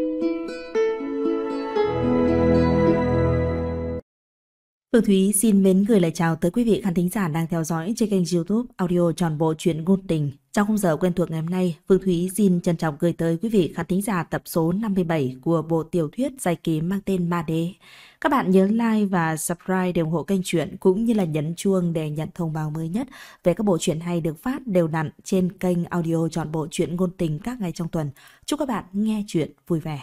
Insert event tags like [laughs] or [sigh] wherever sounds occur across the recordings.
thank you Phương Thúy xin mến gửi lời chào tới quý vị khán thính giả đang theo dõi trên kênh youtube audio tròn bộ Chuyện ngôn tình. Trong khung giờ quen thuộc ngày hôm nay, Phương Thúy xin trân trọng gửi tới quý vị khán thính giả tập số 57 của bộ tiểu thuyết dài ký mang tên Ma Đế. Các bạn nhớ like và subscribe để ủng hộ kênh truyện cũng như là nhấn chuông để nhận thông báo mới nhất về các bộ truyện hay được phát đều đặn trên kênh audio trọn bộ Chuyện ngôn tình các ngày trong tuần. Chúc các bạn nghe truyện vui vẻ.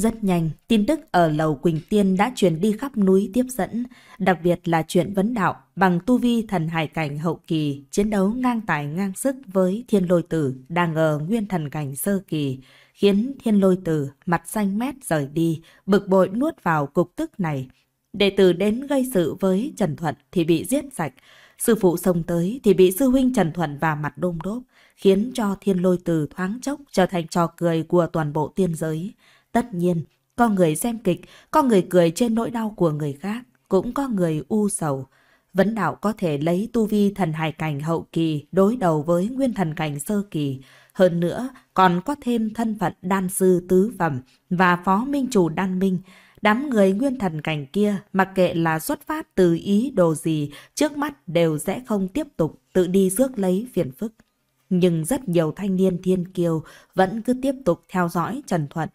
Rất nhanh, tin tức ở lầu Quỳnh Tiên đã truyền đi khắp núi tiếp dẫn, đặc biệt là chuyện vấn đạo bằng tu vi thần hải cảnh hậu kỳ, chiến đấu ngang tài ngang sức với thiên lôi tử đang ở nguyên thần cảnh sơ kỳ, khiến thiên lôi tử mặt xanh mét rời đi, bực bội nuốt vào cục tức này. Đệ tử đến gây sự với Trần Thuận thì bị giết sạch, sư phụ xông tới thì bị sư huynh Trần Thuận và mặt đôm đốp, khiến cho thiên lôi tử thoáng chốc trở thành trò cười của toàn bộ tiên giới. Tất nhiên, có người xem kịch, có người cười trên nỗi đau của người khác, cũng có người u sầu. Vấn đạo có thể lấy tu vi thần hải cảnh hậu kỳ đối đầu với nguyên thần cảnh sơ kỳ. Hơn nữa, còn có thêm thân phận đan sư tứ phẩm và phó minh chủ đan minh. Đám người nguyên thần cảnh kia, mặc kệ là xuất phát từ ý đồ gì, trước mắt đều sẽ không tiếp tục tự đi rước lấy phiền phức. Nhưng rất nhiều thanh niên thiên kiều vẫn cứ tiếp tục theo dõi Trần Thuận.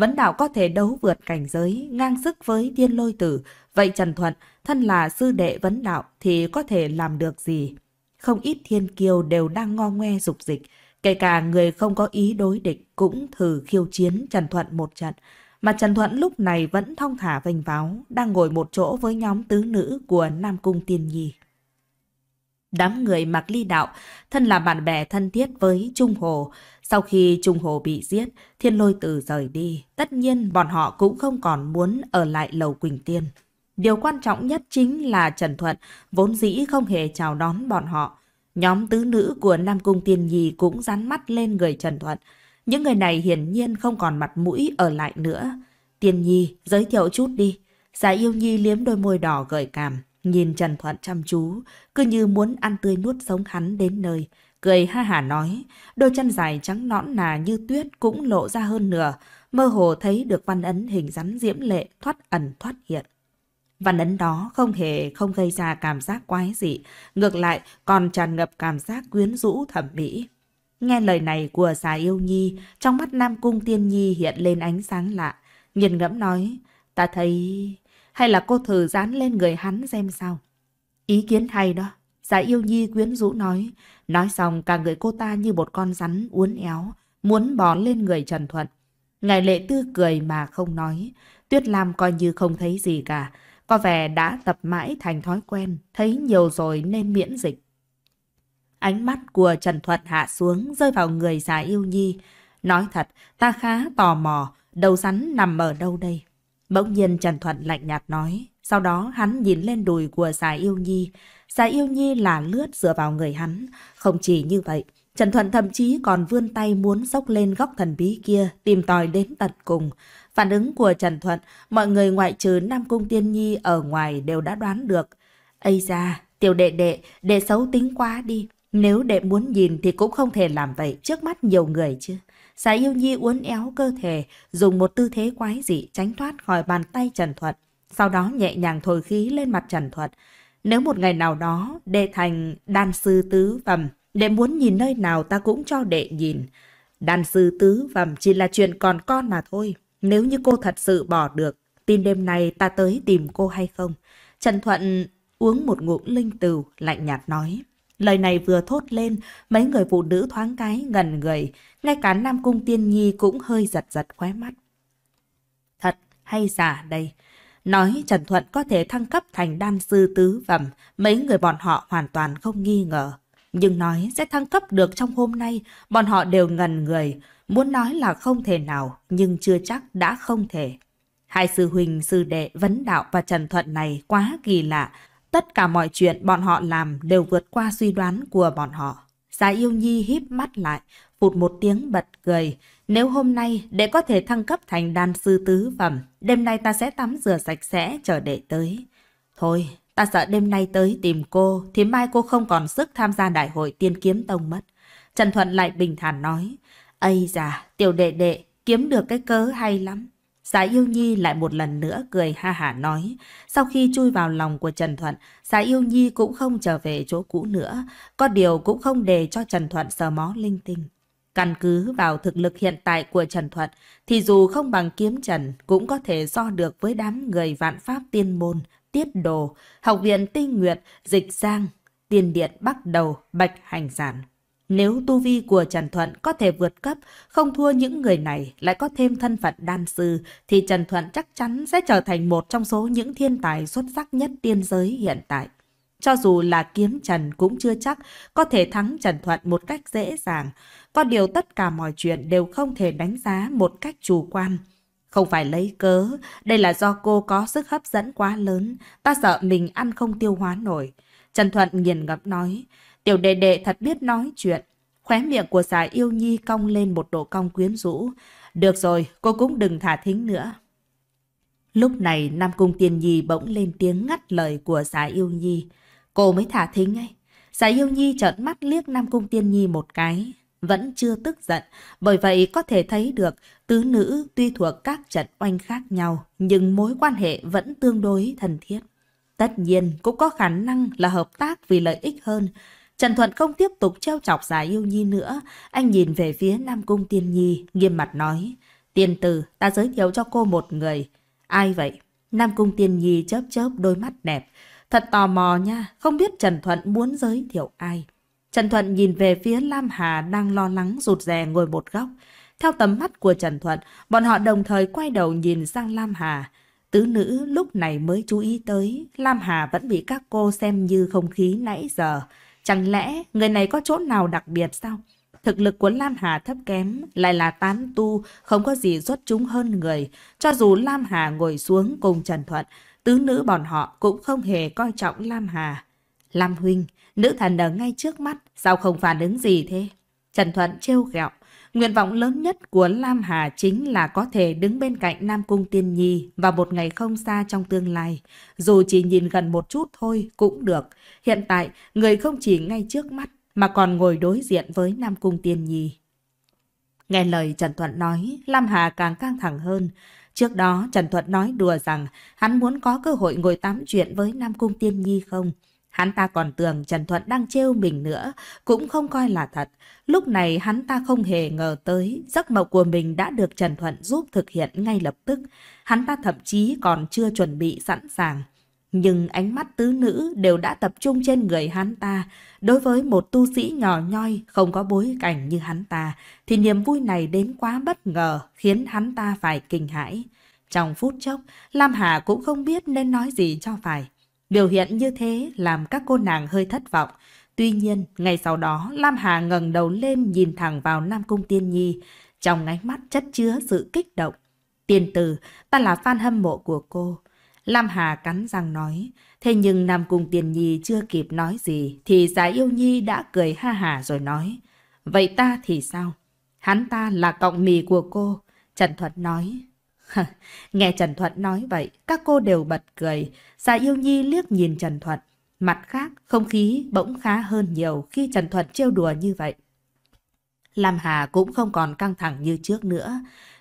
Vấn đạo có thể đấu vượt cảnh giới, ngang sức với tiên lôi tử. Vậy Trần Thuận, thân là sư đệ vấn đạo thì có thể làm được gì? Không ít thiên kiều đều đang ngo ngoe dục dịch. Kể cả người không có ý đối địch cũng thử khiêu chiến Trần Thuận một trận. Mà Trần Thuận lúc này vẫn thong thả vành váo, đang ngồi một chỗ với nhóm tứ nữ của Nam Cung Tiên Nhi đám người mặc ly đạo, thân là bạn bè thân thiết với Trung Hồ. Sau khi Trung Hồ bị giết, Thiên Lôi Tử rời đi, tất nhiên bọn họ cũng không còn muốn ở lại Lầu Quỳnh Tiên. Điều quan trọng nhất chính là Trần Thuận vốn dĩ không hề chào đón bọn họ. Nhóm tứ nữ của Nam Cung Tiên Nhi cũng dán mắt lên người Trần Thuận. Những người này hiển nhiên không còn mặt mũi ở lại nữa. Tiên Nhi, giới thiệu chút đi. Giả dạ yêu Nhi liếm đôi môi đỏ gợi cảm. Nhìn Trần Thuận chăm chú, cứ như muốn ăn tươi nuốt sống hắn đến nơi. Cười ha hả nói, đôi chân dài trắng nõn nà như tuyết cũng lộ ra hơn nửa, mơ hồ thấy được văn ấn hình rắn diễm lệ thoát ẩn thoát hiện. Văn ấn đó không hề không gây ra cảm giác quái dị, ngược lại còn tràn ngập cảm giác quyến rũ thẩm mỹ. Nghe lời này của già yêu nhi, trong mắt Nam Cung Tiên Nhi hiện lên ánh sáng lạ. Nhìn ngẫm nói, ta thấy hay là cô thử dán lên người hắn xem sao. Ý kiến hay đó, giả dạ yêu nhi quyến rũ nói, nói xong cả người cô ta như một con rắn uốn éo, muốn bò lên người Trần Thuận. Ngài lệ tư cười mà không nói, Tuyết Lam coi như không thấy gì cả, có vẻ đã tập mãi thành thói quen, thấy nhiều rồi nên miễn dịch. Ánh mắt của Trần Thuận hạ xuống rơi vào người giả dạ yêu nhi. Nói thật, ta khá tò mò, đầu rắn nằm ở đâu đây? Bỗng nhiên Trần Thuận lạnh nhạt nói, sau đó hắn nhìn lên đùi của Già Yêu Nhi. Già Yêu Nhi là lướt dựa vào người hắn. Không chỉ như vậy, Trần Thuận thậm chí còn vươn tay muốn dốc lên góc thần bí kia, tìm tòi đến tận cùng. Phản ứng của Trần Thuận, mọi người ngoại trừ Nam Cung Tiên Nhi ở ngoài đều đã đoán được. Ây ra, tiểu đệ đệ, đệ xấu tính quá đi. Nếu đệ muốn nhìn thì cũng không thể làm vậy trước mắt nhiều người chứ. Xà yêu nhi uốn éo cơ thể, dùng một tư thế quái dị tránh thoát khỏi bàn tay Trần thuận Sau đó nhẹ nhàng thổi khí lên mặt Trần thuận Nếu một ngày nào đó đệ thành đan sư tứ phẩm, đệ muốn nhìn nơi nào ta cũng cho đệ nhìn. Đan sư tứ phẩm chỉ là chuyện còn con mà thôi. Nếu như cô thật sự bỏ được, tin đêm nay ta tới tìm cô hay không? Trần Thuận uống một ngụm linh từ lạnh nhạt nói. Lời này vừa thốt lên, mấy người phụ nữ thoáng cái ngần người, ngay cả Nam Cung Tiên Nhi cũng hơi giật giật khóe mắt. Thật hay giả đây? Nói Trần Thuận có thể thăng cấp thành đan sư tứ phẩm, mấy người bọn họ hoàn toàn không nghi ngờ. Nhưng nói sẽ thăng cấp được trong hôm nay, bọn họ đều ngần người, muốn nói là không thể nào, nhưng chưa chắc đã không thể. Hai sư huynh, sư đệ, vấn đạo và Trần Thuận này quá kỳ lạ, Tất cả mọi chuyện bọn họ làm đều vượt qua suy đoán của bọn họ. Già yêu nhi híp mắt lại, phụt một tiếng bật cười. Nếu hôm nay đệ có thể thăng cấp thành đan sư tứ phẩm, đêm nay ta sẽ tắm rửa sạch sẽ chờ đệ tới. Thôi, ta sợ đêm nay tới tìm cô thì mai cô không còn sức tham gia đại hội tiên kiếm tông mất. Trần Thuận lại bình thản nói, Ây già, tiểu đệ đệ, kiếm được cái cớ hay lắm. Giá yêu nhi lại một lần nữa cười ha hả nói. Sau khi chui vào lòng của Trần Thuận, giá yêu nhi cũng không trở về chỗ cũ nữa. Có điều cũng không để cho Trần Thuận sờ mó linh tinh. Căn cứ vào thực lực hiện tại của Trần Thuận thì dù không bằng kiếm Trần cũng có thể so được với đám người vạn pháp tiên môn, tiết đồ, học viện tinh nguyệt, dịch sang, tiền điện bắt đầu, bạch hành sản nếu tu vi của Trần Thuận có thể vượt cấp, không thua những người này, lại có thêm thân phận đan sư, thì Trần Thuận chắc chắn sẽ trở thành một trong số những thiên tài xuất sắc nhất tiên giới hiện tại. Cho dù là kiếm Trần cũng chưa chắc có thể thắng Trần Thuận một cách dễ dàng. Có điều tất cả mọi chuyện đều không thể đánh giá một cách chủ quan. Không phải lấy cớ, đây là do cô có sức hấp dẫn quá lớn, ta sợ mình ăn không tiêu hóa nổi. Trần Thuận nghiền ngập nói, Tiểu đệ đệ thật biết nói chuyện. Khóe miệng của xà yêu nhi cong lên một độ cong quyến rũ. Được rồi, cô cũng đừng thả thính nữa. Lúc này Nam Cung Tiên Nhi bỗng lên tiếng ngắt lời của xà yêu nhi. Cô mới thả thính ngay. Xà yêu nhi trợn mắt liếc Nam Cung Tiên Nhi một cái. Vẫn chưa tức giận, bởi vậy có thể thấy được tứ nữ tuy thuộc các trận oanh khác nhau, nhưng mối quan hệ vẫn tương đối thân thiết. Tất nhiên cũng có khả năng là hợp tác vì lợi ích hơn, Trần Thuận không tiếp tục treo chọc giả yêu nhi nữa, anh nhìn về phía Nam Cung Tiên Nhi, nghiêm mặt nói. Tiên tử, ta giới thiệu cho cô một người. Ai vậy? Nam Cung Tiên Nhi chớp chớp đôi mắt đẹp. Thật tò mò nha, không biết Trần Thuận muốn giới thiệu ai. Trần Thuận nhìn về phía Lam Hà đang lo lắng rụt rè ngồi một góc. Theo tầm mắt của Trần Thuận, bọn họ đồng thời quay đầu nhìn sang Lam Hà. Tứ nữ lúc này mới chú ý tới, Lam Hà vẫn bị các cô xem như không khí nãy giờ. Chẳng lẽ người này có chỗ nào đặc biệt sao? Thực lực của Lam Hà thấp kém, lại là tán tu, không có gì xuất chúng hơn người. Cho dù Lam Hà ngồi xuống cùng Trần Thuận, tứ nữ bọn họ cũng không hề coi trọng Lam Hà. Lam Huynh, nữ thần ở ngay trước mắt, sao không phản ứng gì thế? Trần Thuận trêu ghẹo, Nguyện vọng lớn nhất của Lam Hà chính là có thể đứng bên cạnh Nam Cung Tiên Nhi vào một ngày không xa trong tương lai. Dù chỉ nhìn gần một chút thôi cũng được. Hiện tại, người không chỉ ngay trước mắt mà còn ngồi đối diện với Nam Cung Tiên Nhi. Nghe lời Trần Thuận nói, Lam Hà càng căng thẳng hơn. Trước đó, Trần Thuận nói đùa rằng hắn muốn có cơ hội ngồi tám chuyện với Nam Cung Tiên Nhi không? Hắn ta còn tưởng Trần Thuận đang trêu mình nữa, cũng không coi là thật. Lúc này hắn ta không hề ngờ tới giấc mộng của mình đã được Trần Thuận giúp thực hiện ngay lập tức. Hắn ta thậm chí còn chưa chuẩn bị sẵn sàng. Nhưng ánh mắt tứ nữ đều đã tập trung trên người hắn ta. Đối với một tu sĩ nhỏ nhoi không có bối cảnh như hắn ta, thì niềm vui này đến quá bất ngờ khiến hắn ta phải kinh hãi. Trong phút chốc, Lam Hà cũng không biết nên nói gì cho phải. Biểu hiện như thế làm các cô nàng hơi thất vọng. Tuy nhiên, ngày sau đó, Lam Hà ngẩng đầu lên nhìn thẳng vào Nam Cung Tiên Nhi, trong ánh mắt chất chứa sự kích động. Tiên tử, ta là fan hâm mộ của cô. Lam Hà cắn răng nói, thế nhưng Nam Cung Tiên Nhi chưa kịp nói gì, thì giả yêu Nhi đã cười ha hà rồi nói. Vậy ta thì sao? Hắn ta là cộng mì của cô. Trần Thuật nói. [laughs] Nghe Trần Thuận nói vậy, các cô đều bật cười. Dạ yêu nhi liếc nhìn Trần Thuận. Mặt khác, không khí bỗng khá hơn nhiều khi Trần Thuận trêu đùa như vậy. Lam Hà cũng không còn căng thẳng như trước nữa.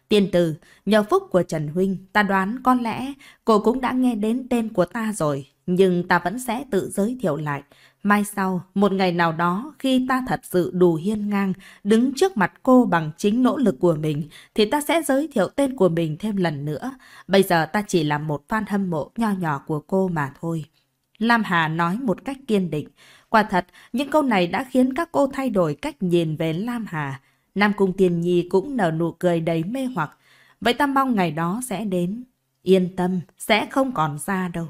Tiên tử, nhờ phúc của Trần Huynh, ta đoán có lẽ cô cũng đã nghe đến tên của ta rồi, nhưng ta vẫn sẽ tự giới thiệu lại. Mai sau, một ngày nào đó khi ta thật sự đủ hiên ngang, đứng trước mặt cô bằng chính nỗ lực của mình, thì ta sẽ giới thiệu tên của mình thêm lần nữa. Bây giờ ta chỉ là một fan hâm mộ nho nhỏ của cô mà thôi. Lam Hà nói một cách kiên định. Quả thật, những câu này đã khiến các cô thay đổi cách nhìn về Lam Hà. Nam Cung Tiên Nhi cũng nở nụ cười đầy mê hoặc. Vậy ta mong ngày đó sẽ đến. Yên tâm, sẽ không còn xa đâu.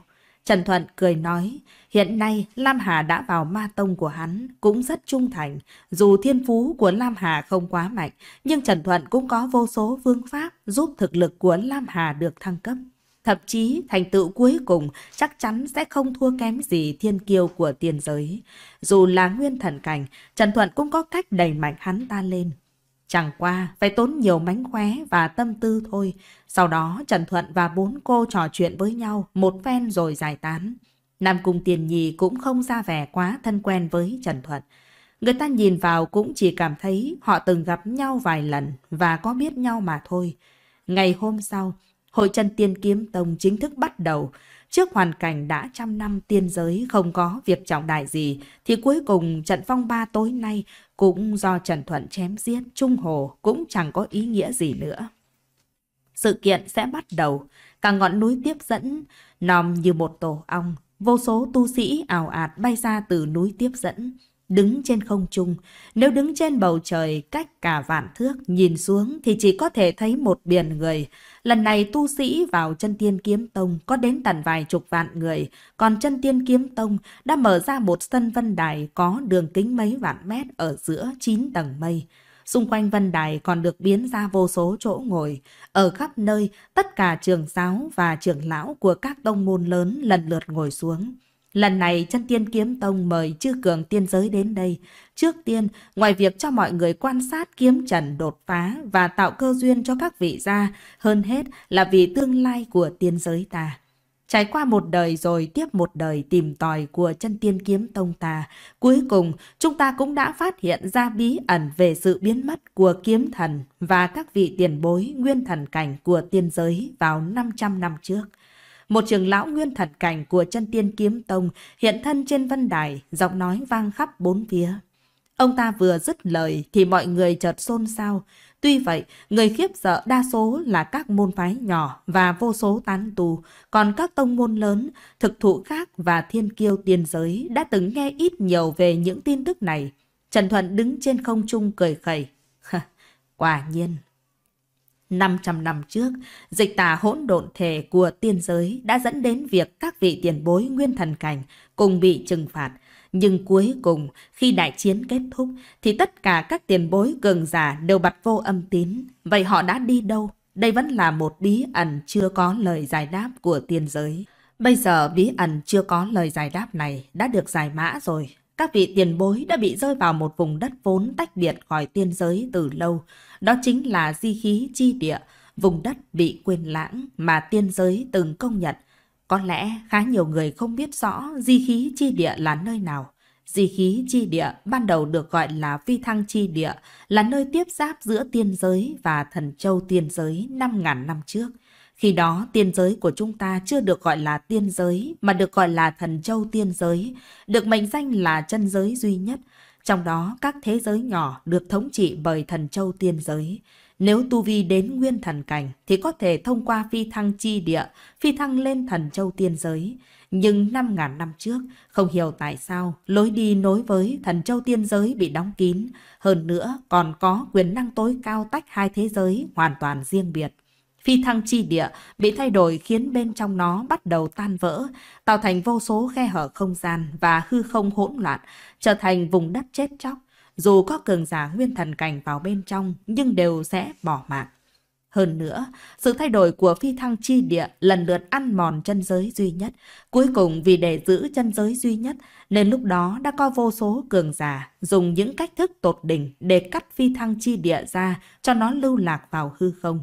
Trần Thuận cười nói, hiện nay Lam Hà đã vào ma tông của hắn, cũng rất trung thành. Dù thiên phú của Lam Hà không quá mạnh, nhưng Trần Thuận cũng có vô số phương pháp giúp thực lực của Lam Hà được thăng cấp. Thậm chí thành tựu cuối cùng chắc chắn sẽ không thua kém gì thiên kiêu của tiền giới. Dù là nguyên thần cảnh, Trần Thuận cũng có cách đẩy mạnh hắn ta lên, Chẳng qua phải tốn nhiều mánh khóe và tâm tư thôi. Sau đó Trần Thuận và bốn cô trò chuyện với nhau một phen rồi giải tán. Nam Cung Tiền Nhi cũng không ra vẻ quá thân quen với Trần Thuận. Người ta nhìn vào cũng chỉ cảm thấy họ từng gặp nhau vài lần và có biết nhau mà thôi. Ngày hôm sau, hội chân tiên kiếm tông chính thức bắt đầu. Trước hoàn cảnh đã trăm năm tiên giới không có việc trọng đại gì, thì cuối cùng trận phong ba tối nay cũng do Trần Thuận chém giết Trung Hồ cũng chẳng có ý nghĩa gì nữa. Sự kiện sẽ bắt đầu, cả ngọn núi tiếp dẫn, nòm như một tổ ong, vô số tu sĩ ảo ạt bay ra từ núi tiếp dẫn, đứng trên không trung. Nếu đứng trên bầu trời cách cả vạn thước nhìn xuống thì chỉ có thể thấy một biển người. Lần này tu sĩ vào chân tiên kiếm tông có đến tận vài chục vạn người, còn chân tiên kiếm tông đã mở ra một sân vân đài có đường kính mấy vạn mét ở giữa chín tầng mây. Xung quanh vân đài còn được biến ra vô số chỗ ngồi. Ở khắp nơi, tất cả trường giáo và trưởng lão của các tông môn lớn lần lượt ngồi xuống. Lần này chân tiên kiếm tông mời chư cường tiên giới đến đây. Trước tiên, ngoài việc cho mọi người quan sát kiếm trần đột phá và tạo cơ duyên cho các vị gia, hơn hết là vì tương lai của tiên giới ta. Trải qua một đời rồi tiếp một đời tìm tòi của chân tiên kiếm tông ta, cuối cùng chúng ta cũng đã phát hiện ra bí ẩn về sự biến mất của kiếm thần và các vị tiền bối nguyên thần cảnh của tiên giới vào 500 năm trước một trường lão nguyên thần cảnh của chân tiên kiếm tông hiện thân trên vân đài, giọng nói vang khắp bốn phía. Ông ta vừa dứt lời thì mọi người chợt xôn xao. Tuy vậy, người khiếp sợ đa số là các môn phái nhỏ và vô số tán tù, còn các tông môn lớn, thực thụ khác và thiên kiêu tiên giới đã từng nghe ít nhiều về những tin tức này. Trần Thuận đứng trên không trung cười khẩy. [laughs] Quả nhiên, 500 năm trước, dịch tà hỗn độn thể của tiên giới đã dẫn đến việc các vị tiền bối nguyên thần cảnh cùng bị trừng phạt. Nhưng cuối cùng, khi đại chiến kết thúc, thì tất cả các tiền bối cường giả đều bật vô âm tín. Vậy họ đã đi đâu? Đây vẫn là một bí ẩn chưa có lời giải đáp của tiên giới. Bây giờ bí ẩn chưa có lời giải đáp này đã được giải mã rồi các vị tiền bối đã bị rơi vào một vùng đất vốn tách biệt khỏi tiên giới từ lâu. Đó chính là di khí chi địa, vùng đất bị quên lãng mà tiên giới từng công nhận. Có lẽ khá nhiều người không biết rõ di khí chi địa là nơi nào. Di khí chi địa ban đầu được gọi là phi thăng chi địa, là nơi tiếp giáp giữa tiên giới và thần châu tiên giới 5.000 năm trước. Khi đó tiên giới của chúng ta chưa được gọi là tiên giới mà được gọi là thần châu tiên giới, được mệnh danh là chân giới duy nhất. Trong đó các thế giới nhỏ được thống trị bởi thần châu tiên giới. Nếu tu vi đến nguyên thần cảnh thì có thể thông qua phi thăng chi địa, phi thăng lên thần châu tiên giới. Nhưng 5.000 năm trước, không hiểu tại sao lối đi nối với thần châu tiên giới bị đóng kín. Hơn nữa còn có quyền năng tối cao tách hai thế giới hoàn toàn riêng biệt phi thăng chi địa bị thay đổi khiến bên trong nó bắt đầu tan vỡ, tạo thành vô số khe hở không gian và hư không hỗn loạn, trở thành vùng đất chết chóc. Dù có cường giả nguyên thần cảnh vào bên trong, nhưng đều sẽ bỏ mạng. Hơn nữa, sự thay đổi của phi thăng chi địa lần lượt ăn mòn chân giới duy nhất. Cuối cùng vì để giữ chân giới duy nhất, nên lúc đó đã có vô số cường giả dùng những cách thức tột đỉnh để cắt phi thăng chi địa ra cho nó lưu lạc vào hư không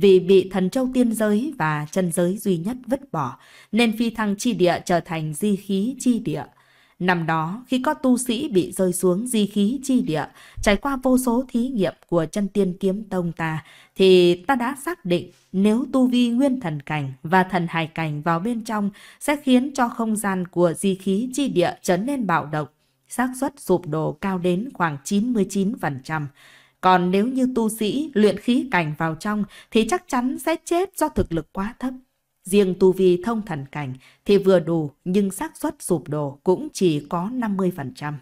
vì bị thần châu tiên giới và chân giới duy nhất vứt bỏ, nên phi thăng chi địa trở thành di khí chi địa. Năm đó, khi có tu sĩ bị rơi xuống di khí chi địa, trải qua vô số thí nghiệm của chân tiên kiếm tông ta, thì ta đã xác định nếu tu vi nguyên thần cảnh và thần hải cảnh vào bên trong sẽ khiến cho không gian của di khí chi địa trở nên bạo động, xác suất sụp đổ cao đến khoảng 99% còn nếu như tu sĩ luyện khí cảnh vào trong thì chắc chắn sẽ chết do thực lực quá thấp. Riêng tu vi thông thần cảnh thì vừa đủ nhưng xác suất sụp đổ cũng chỉ có 50%.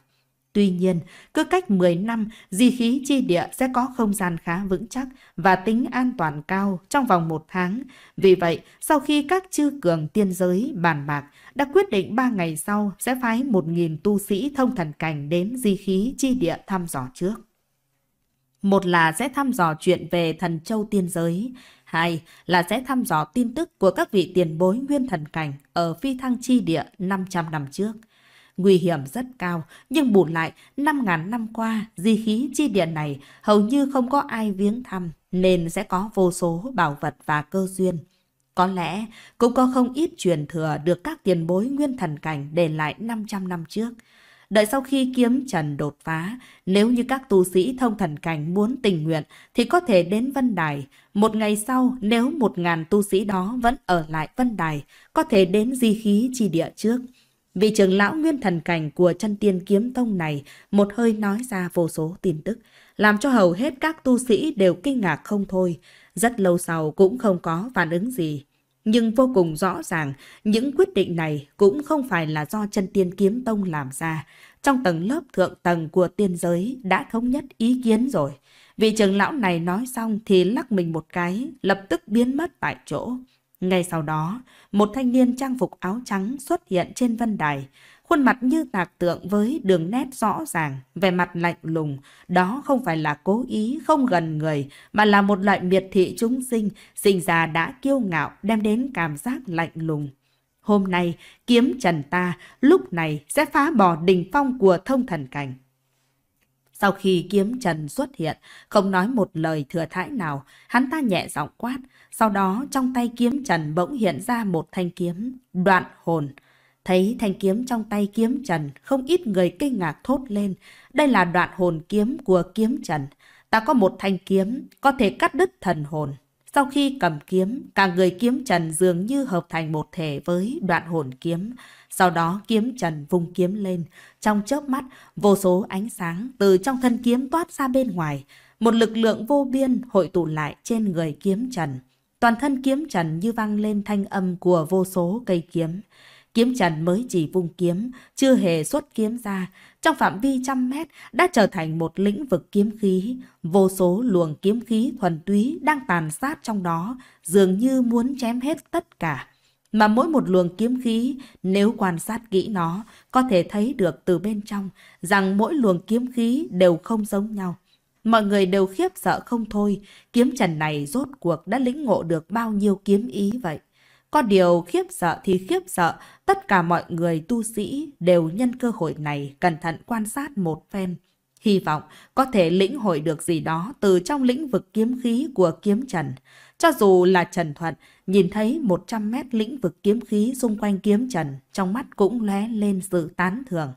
Tuy nhiên, cứ cách 10 năm, di khí chi địa sẽ có không gian khá vững chắc và tính an toàn cao trong vòng một tháng. Vì vậy, sau khi các chư cường tiên giới bàn bạc, đã quyết định 3 ngày sau sẽ phái 1.000 tu sĩ thông thần cảnh đến di khí chi địa thăm dò trước. Một là sẽ thăm dò chuyện về thần châu tiên giới, hai là sẽ thăm dò tin tức của các vị tiền bối nguyên thần cảnh ở phi thăng chi địa 500 năm trước. Nguy hiểm rất cao, nhưng bù lại, 5.000 năm qua, di khí chi địa này hầu như không có ai viếng thăm, nên sẽ có vô số bảo vật và cơ duyên. Có lẽ cũng có không ít truyền thừa được các tiền bối nguyên thần cảnh để lại 500 năm trước – Đợi sau khi kiếm trần đột phá, nếu như các tu sĩ thông thần cảnh muốn tình nguyện thì có thể đến Vân Đài. Một ngày sau, nếu một ngàn tu sĩ đó vẫn ở lại Vân Đài, có thể đến di khí chi địa trước. Vị trưởng lão nguyên thần cảnh của chân tiên kiếm tông này một hơi nói ra vô số tin tức, làm cho hầu hết các tu sĩ đều kinh ngạc không thôi. Rất lâu sau cũng không có phản ứng gì nhưng vô cùng rõ ràng những quyết định này cũng không phải là do chân tiên kiếm tông làm ra. Trong tầng lớp thượng tầng của tiên giới đã thống nhất ý kiến rồi. Vị trưởng lão này nói xong thì lắc mình một cái, lập tức biến mất tại chỗ. Ngay sau đó, một thanh niên trang phục áo trắng xuất hiện trên vân đài khuôn mặt như tạc tượng với đường nét rõ ràng, vẻ mặt lạnh lùng. Đó không phải là cố ý, không gần người, mà là một loại miệt thị chúng sinh, sinh ra đã kiêu ngạo, đem đến cảm giác lạnh lùng. Hôm nay, kiếm trần ta lúc này sẽ phá bỏ đỉnh phong của thông thần cảnh. Sau khi kiếm trần xuất hiện, không nói một lời thừa thãi nào, hắn ta nhẹ giọng quát. Sau đó trong tay kiếm trần bỗng hiện ra một thanh kiếm, đoạn hồn. Thấy thanh kiếm trong tay kiếm trần, không ít người kinh ngạc thốt lên. Đây là đoạn hồn kiếm của kiếm trần. Ta có một thanh kiếm, có thể cắt đứt thần hồn. Sau khi cầm kiếm, cả người kiếm trần dường như hợp thành một thể với đoạn hồn kiếm. Sau đó kiếm trần vung kiếm lên. Trong chớp mắt, vô số ánh sáng từ trong thân kiếm toát ra bên ngoài. Một lực lượng vô biên hội tụ lại trên người kiếm trần. Toàn thân kiếm trần như vang lên thanh âm của vô số cây kiếm. Kiếm Trần mới chỉ vung kiếm, chưa hề xuất kiếm ra. Trong phạm vi trăm mét đã trở thành một lĩnh vực kiếm khí. Vô số luồng kiếm khí thuần túy đang tàn sát trong đó, dường như muốn chém hết tất cả. Mà mỗi một luồng kiếm khí, nếu quan sát kỹ nó, có thể thấy được từ bên trong rằng mỗi luồng kiếm khí đều không giống nhau. Mọi người đều khiếp sợ không thôi, kiếm trần này rốt cuộc đã lĩnh ngộ được bao nhiêu kiếm ý vậy. Có điều khiếp sợ thì khiếp sợ, tất cả mọi người tu sĩ đều nhân cơ hội này cẩn thận quan sát một phen. Hy vọng có thể lĩnh hội được gì đó từ trong lĩnh vực kiếm khí của kiếm trần. Cho dù là Trần Thuận, nhìn thấy 100 mét lĩnh vực kiếm khí xung quanh kiếm trần, trong mắt cũng lóe lên sự tán thưởng.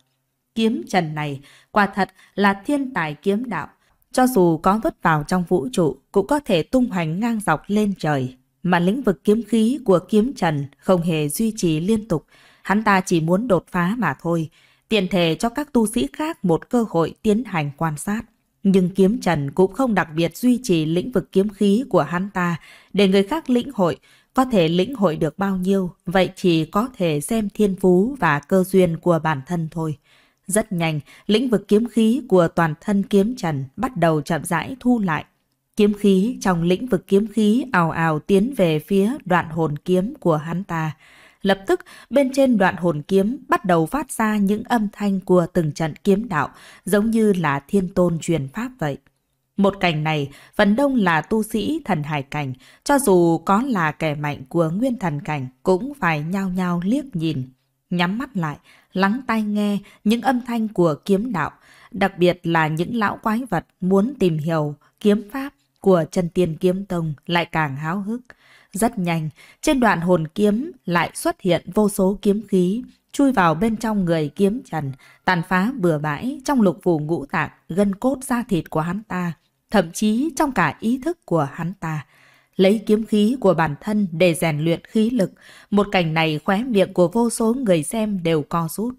Kiếm trần này quả thật là thiên tài kiếm đạo. Cho dù có vứt vào trong vũ trụ, cũng có thể tung hoành ngang dọc lên trời, mà lĩnh vực kiếm khí của kiếm trần không hề duy trì liên tục, hắn ta chỉ muốn đột phá mà thôi, tiện thể cho các tu sĩ khác một cơ hội tiến hành quan sát. Nhưng kiếm trần cũng không đặc biệt duy trì lĩnh vực kiếm khí của hắn ta để người khác lĩnh hội, có thể lĩnh hội được bao nhiêu, vậy chỉ có thể xem thiên phú và cơ duyên của bản thân thôi. Rất nhanh, lĩnh vực kiếm khí của toàn thân kiếm trần bắt đầu chậm rãi thu lại, Kiếm khí trong lĩnh vực kiếm khí ào ào tiến về phía đoạn hồn kiếm của hắn ta. Lập tức, bên trên đoạn hồn kiếm bắt đầu phát ra những âm thanh của từng trận kiếm đạo, giống như là thiên tôn truyền pháp vậy. Một cảnh này, phần đông là tu sĩ thần hải cảnh, cho dù có là kẻ mạnh của nguyên thần cảnh cũng phải nhao nhao liếc nhìn, nhắm mắt lại, lắng tai nghe những âm thanh của kiếm đạo, đặc biệt là những lão quái vật muốn tìm hiểu kiếm pháp của chân tiên kiếm tông lại càng háo hức. Rất nhanh, trên đoạn hồn kiếm lại xuất hiện vô số kiếm khí, chui vào bên trong người kiếm trần, tàn phá bừa bãi trong lục phủ ngũ tạng, gân cốt da thịt của hắn ta, thậm chí trong cả ý thức của hắn ta. Lấy kiếm khí của bản thân để rèn luyện khí lực, một cảnh này khóe miệng của vô số người xem đều co rút.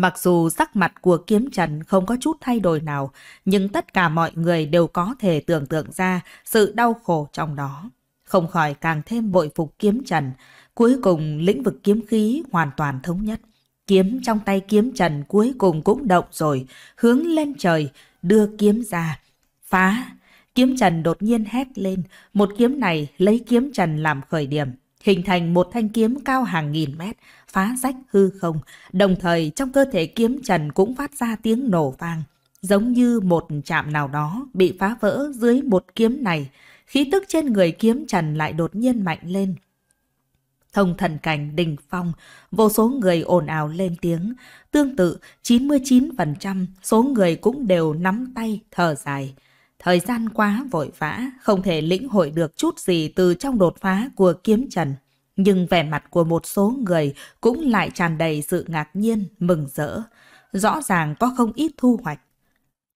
Mặc dù sắc mặt của kiếm trần không có chút thay đổi nào, nhưng tất cả mọi người đều có thể tưởng tượng ra sự đau khổ trong đó. Không khỏi càng thêm bội phục kiếm trần, cuối cùng lĩnh vực kiếm khí hoàn toàn thống nhất. Kiếm trong tay kiếm trần cuối cùng cũng động rồi, hướng lên trời, đưa kiếm ra. Phá! Kiếm trần đột nhiên hét lên, một kiếm này lấy kiếm trần làm khởi điểm, hình thành một thanh kiếm cao hàng nghìn mét, phá rách hư không, đồng thời trong cơ thể kiếm trần cũng phát ra tiếng nổ vang, giống như một chạm nào đó bị phá vỡ dưới một kiếm này, khí tức trên người kiếm trần lại đột nhiên mạnh lên. Thông thần cảnh đình phong, vô số người ồn ào lên tiếng, tương tự 99% số người cũng đều nắm tay thở dài. Thời gian quá vội vã, không thể lĩnh hội được chút gì từ trong đột phá của kiếm trần nhưng vẻ mặt của một số người cũng lại tràn đầy sự ngạc nhiên, mừng rỡ. Rõ ràng có không ít thu hoạch.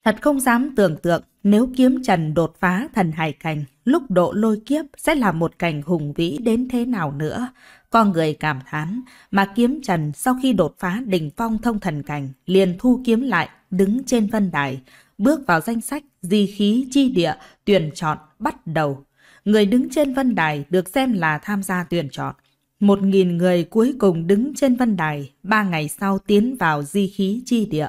Thật không dám tưởng tượng nếu kiếm trần đột phá thần hải cảnh, lúc độ lôi kiếp sẽ là một cảnh hùng vĩ đến thế nào nữa. Con người cảm thán, mà kiếm trần sau khi đột phá đỉnh phong thông thần cảnh, liền thu kiếm lại, đứng trên vân đài, bước vào danh sách di khí chi địa tuyển chọn bắt đầu người đứng trên vân đài được xem là tham gia tuyển chọn. Một nghìn người cuối cùng đứng trên vân đài, ba ngày sau tiến vào di khí chi địa.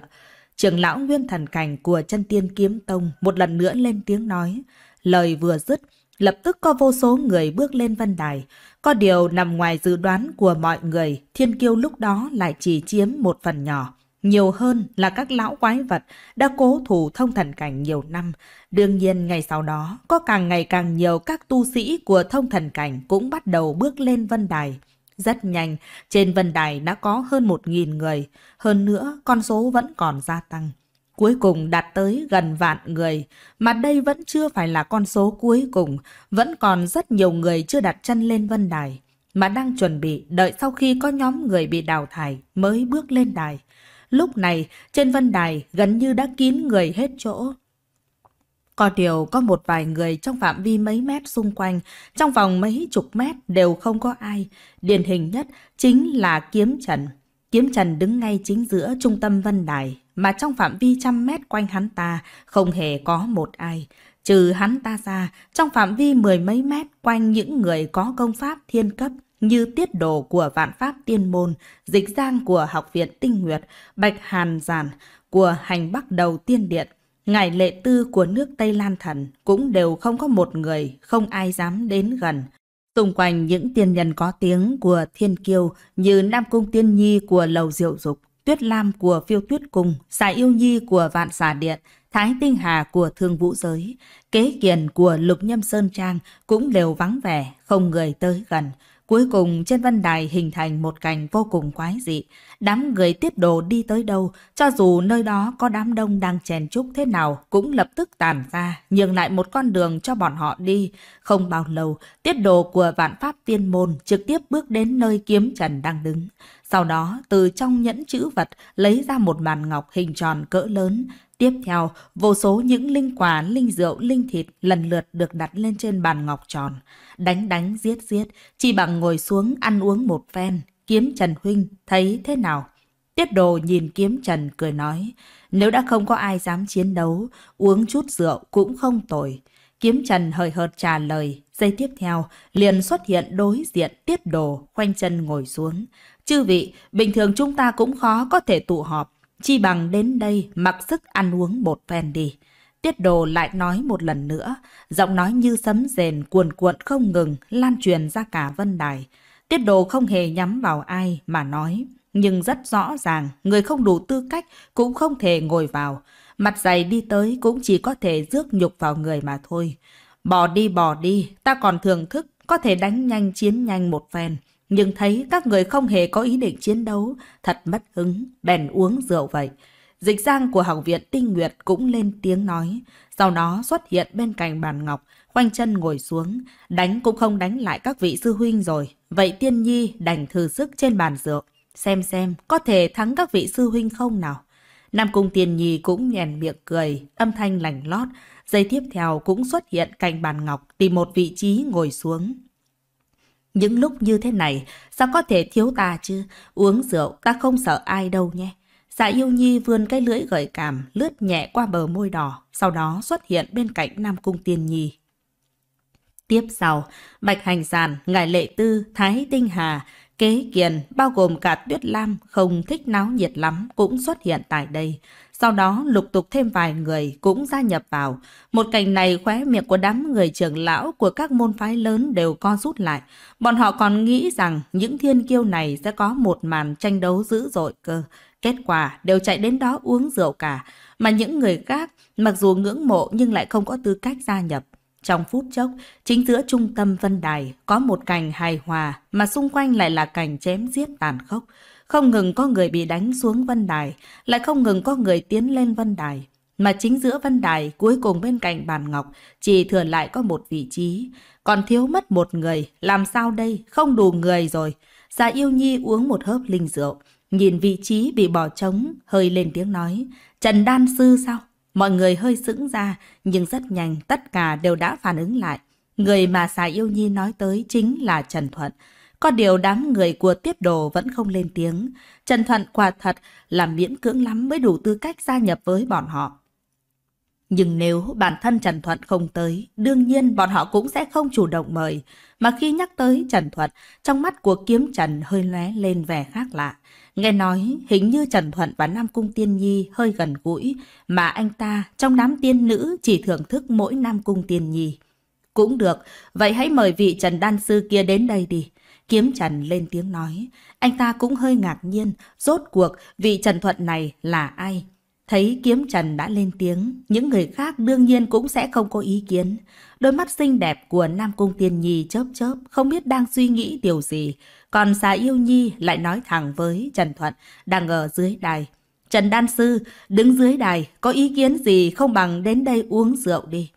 Trưởng lão Nguyên Thần Cảnh của chân tiên kiếm tông một lần nữa lên tiếng nói. Lời vừa dứt, lập tức có vô số người bước lên vân đài. Có điều nằm ngoài dự đoán của mọi người, thiên kiêu lúc đó lại chỉ chiếm một phần nhỏ nhiều hơn là các lão quái vật đã cố thủ thông thần cảnh nhiều năm. Đương nhiên ngày sau đó, có càng ngày càng nhiều các tu sĩ của thông thần cảnh cũng bắt đầu bước lên vân đài. Rất nhanh, trên vân đài đã có hơn một nghìn người, hơn nữa con số vẫn còn gia tăng. Cuối cùng đạt tới gần vạn người, mà đây vẫn chưa phải là con số cuối cùng, vẫn còn rất nhiều người chưa đặt chân lên vân đài mà đang chuẩn bị đợi sau khi có nhóm người bị đào thải mới bước lên đài. Lúc này, trên vân đài gần như đã kín người hết chỗ. Có điều có một vài người trong phạm vi mấy mét xung quanh, trong vòng mấy chục mét đều không có ai. Điển hình nhất chính là Kiếm Trần. Kiếm Trần đứng ngay chính giữa trung tâm vân đài, mà trong phạm vi trăm mét quanh hắn ta không hề có một ai. Trừ hắn ta ra, trong phạm vi mười mấy mét quanh những người có công pháp thiên cấp, như tiết đồ của vạn pháp tiên môn, dịch giang của học viện tinh nguyệt, bạch hàn giản của hành bắc đầu tiên điện, ngài lệ tư của nước Tây Lan thần cũng đều không có một người, không ai dám đến gần. Xung quanh những tiên nhân có tiếng của thiên kiêu như Nam Cung Tiên Nhi của Lầu Diệu Dục, Tuyết Lam của Phiêu Tuyết Cung, Xà Yêu Nhi của Vạn Xà Điện, Thái Tinh Hà của Thương Vũ Giới, Kế Kiền của Lục Nhâm Sơn Trang cũng đều vắng vẻ, không người tới gần. Cuối cùng trên văn đài hình thành một cảnh vô cùng quái dị. Đám người tiếp đồ đi tới đâu, cho dù nơi đó có đám đông đang chèn chúc thế nào cũng lập tức tàn ra, nhường lại một con đường cho bọn họ đi. Không bao lâu, tiếp đồ của vạn pháp tiên môn trực tiếp bước đến nơi kiếm trần đang đứng. Sau đó, từ trong nhẫn chữ vật lấy ra một màn ngọc hình tròn cỡ lớn, Tiếp theo, vô số những linh quả, linh rượu, linh thịt lần lượt được đặt lên trên bàn ngọc tròn. Đánh đánh giết giết, chi bằng ngồi xuống ăn uống một phen, kiếm Trần Huynh thấy thế nào? Tiết đồ nhìn kiếm Trần cười nói, nếu đã không có ai dám chiến đấu, uống chút rượu cũng không tồi. Kiếm Trần hời hợt trả lời, giây tiếp theo liền xuất hiện đối diện tiết đồ, khoanh chân ngồi xuống. Chư vị, bình thường chúng ta cũng khó có thể tụ họp, Chi bằng đến đây mặc sức ăn uống một phen đi. Tiết đồ lại nói một lần nữa, giọng nói như sấm rền cuồn cuộn không ngừng lan truyền ra cả vân đài. Tiết đồ không hề nhắm vào ai mà nói, nhưng rất rõ ràng người không đủ tư cách cũng không thể ngồi vào. Mặt dày đi tới cũng chỉ có thể rước nhục vào người mà thôi. Bỏ đi bỏ đi, ta còn thưởng thức, có thể đánh nhanh chiến nhanh một phen nhưng thấy các người không hề có ý định chiến đấu, thật mất hứng, bèn uống rượu vậy. Dịch giang của học viện tinh nguyệt cũng lên tiếng nói, sau đó xuất hiện bên cạnh bàn ngọc, khoanh chân ngồi xuống, đánh cũng không đánh lại các vị sư huynh rồi, vậy tiên nhi đành thử sức trên bàn rượu, xem xem có thể thắng các vị sư huynh không nào. Nam Cung Tiền Nhi cũng nhèn miệng cười, âm thanh lành lót. Giây tiếp theo cũng xuất hiện cạnh bàn ngọc tìm một vị trí ngồi xuống. Những lúc như thế này, sao có thể thiếu ta chứ? Uống rượu, ta không sợ ai đâu nhé. Dạ yêu nhi vươn cái lưỡi gợi cảm, lướt nhẹ qua bờ môi đỏ, sau đó xuất hiện bên cạnh Nam Cung Tiên Nhi. Tiếp sau, Bạch Hành Giàn, Ngài Lệ Tư, Thái Tinh Hà, Kế Kiền, bao gồm cả Tuyết Lam, không thích náo nhiệt lắm, cũng xuất hiện tại đây. Sau đó lục tục thêm vài người cũng gia nhập vào. Một cảnh này khóe miệng của đám người trưởng lão của các môn phái lớn đều co rút lại. Bọn họ còn nghĩ rằng những thiên kiêu này sẽ có một màn tranh đấu dữ dội cơ. Kết quả đều chạy đến đó uống rượu cả. Mà những người khác mặc dù ngưỡng mộ nhưng lại không có tư cách gia nhập. Trong phút chốc, chính giữa trung tâm Vân Đài có một cảnh hài hòa mà xung quanh lại là cảnh chém giết tàn khốc. Không ngừng có người bị đánh xuống vân đài, lại không ngừng có người tiến lên vân đài. Mà chính giữa vân đài, cuối cùng bên cạnh bàn ngọc, chỉ thừa lại có một vị trí. Còn thiếu mất một người, làm sao đây, không đủ người rồi. Già yêu nhi uống một hớp linh rượu, nhìn vị trí bị bỏ trống, hơi lên tiếng nói. Trần Đan Sư sao? Mọi người hơi sững ra, nhưng rất nhanh tất cả đều đã phản ứng lại. Người mà xà yêu nhi nói tới chính là Trần Thuận. Có điều đám người của tiếp đồ vẫn không lên tiếng. Trần Thuận quả thật là miễn cưỡng lắm mới đủ tư cách gia nhập với bọn họ. Nhưng nếu bản thân Trần Thuận không tới, đương nhiên bọn họ cũng sẽ không chủ động mời. Mà khi nhắc tới Trần Thuận, trong mắt của kiếm Trần hơi lóe lên vẻ khác lạ. Nghe nói hình như Trần Thuận và Nam Cung Tiên Nhi hơi gần gũi, mà anh ta trong đám tiên nữ chỉ thưởng thức mỗi Nam Cung Tiên Nhi. Cũng được, vậy hãy mời vị Trần Đan Sư kia đến đây đi. Kiếm Trần lên tiếng nói. Anh ta cũng hơi ngạc nhiên, rốt cuộc vị Trần Thuận này là ai? Thấy Kiếm Trần đã lên tiếng, những người khác đương nhiên cũng sẽ không có ý kiến. Đôi mắt xinh đẹp của Nam Cung Tiên Nhi chớp chớp, không biết đang suy nghĩ điều gì. Còn xà yêu nhi lại nói thẳng với Trần Thuận, đang ở dưới đài. Trần Đan Sư, đứng dưới đài, có ý kiến gì không bằng đến đây uống rượu đi.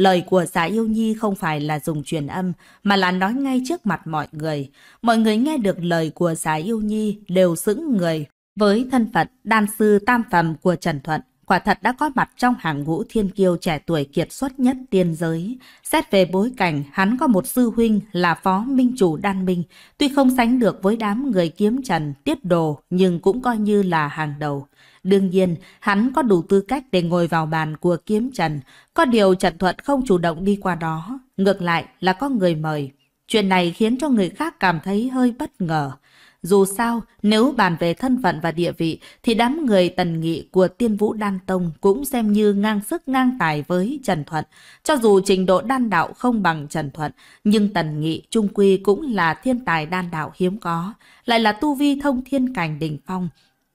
Lời của giả yêu nhi không phải là dùng truyền âm, mà là nói ngay trước mặt mọi người. Mọi người nghe được lời của giả yêu nhi đều sững người. Với thân phận đan sư tam phẩm của Trần Thuận, quả thật đã có mặt trong hàng ngũ thiên kiêu trẻ tuổi kiệt xuất nhất tiên giới. Xét về bối cảnh, hắn có một sư huynh là phó minh chủ đan minh, tuy không sánh được với đám người kiếm trần, tiết đồ, nhưng cũng coi như là hàng đầu. Đương nhiên, hắn có đủ tư cách để ngồi vào bàn của kiếm Trần, có điều Trần Thuận không chủ động đi qua đó, ngược lại là có người mời. Chuyện này khiến cho người khác cảm thấy hơi bất ngờ. Dù sao, nếu bàn về thân phận và địa vị, thì đám người tần nghị của tiên vũ đan tông cũng xem như ngang sức ngang tài với Trần Thuận. Cho dù trình độ đan đạo không bằng Trần Thuận, nhưng tần nghị trung quy cũng là thiên tài đan đạo hiếm có, lại là tu vi thông thiên cảnh đỉnh phong.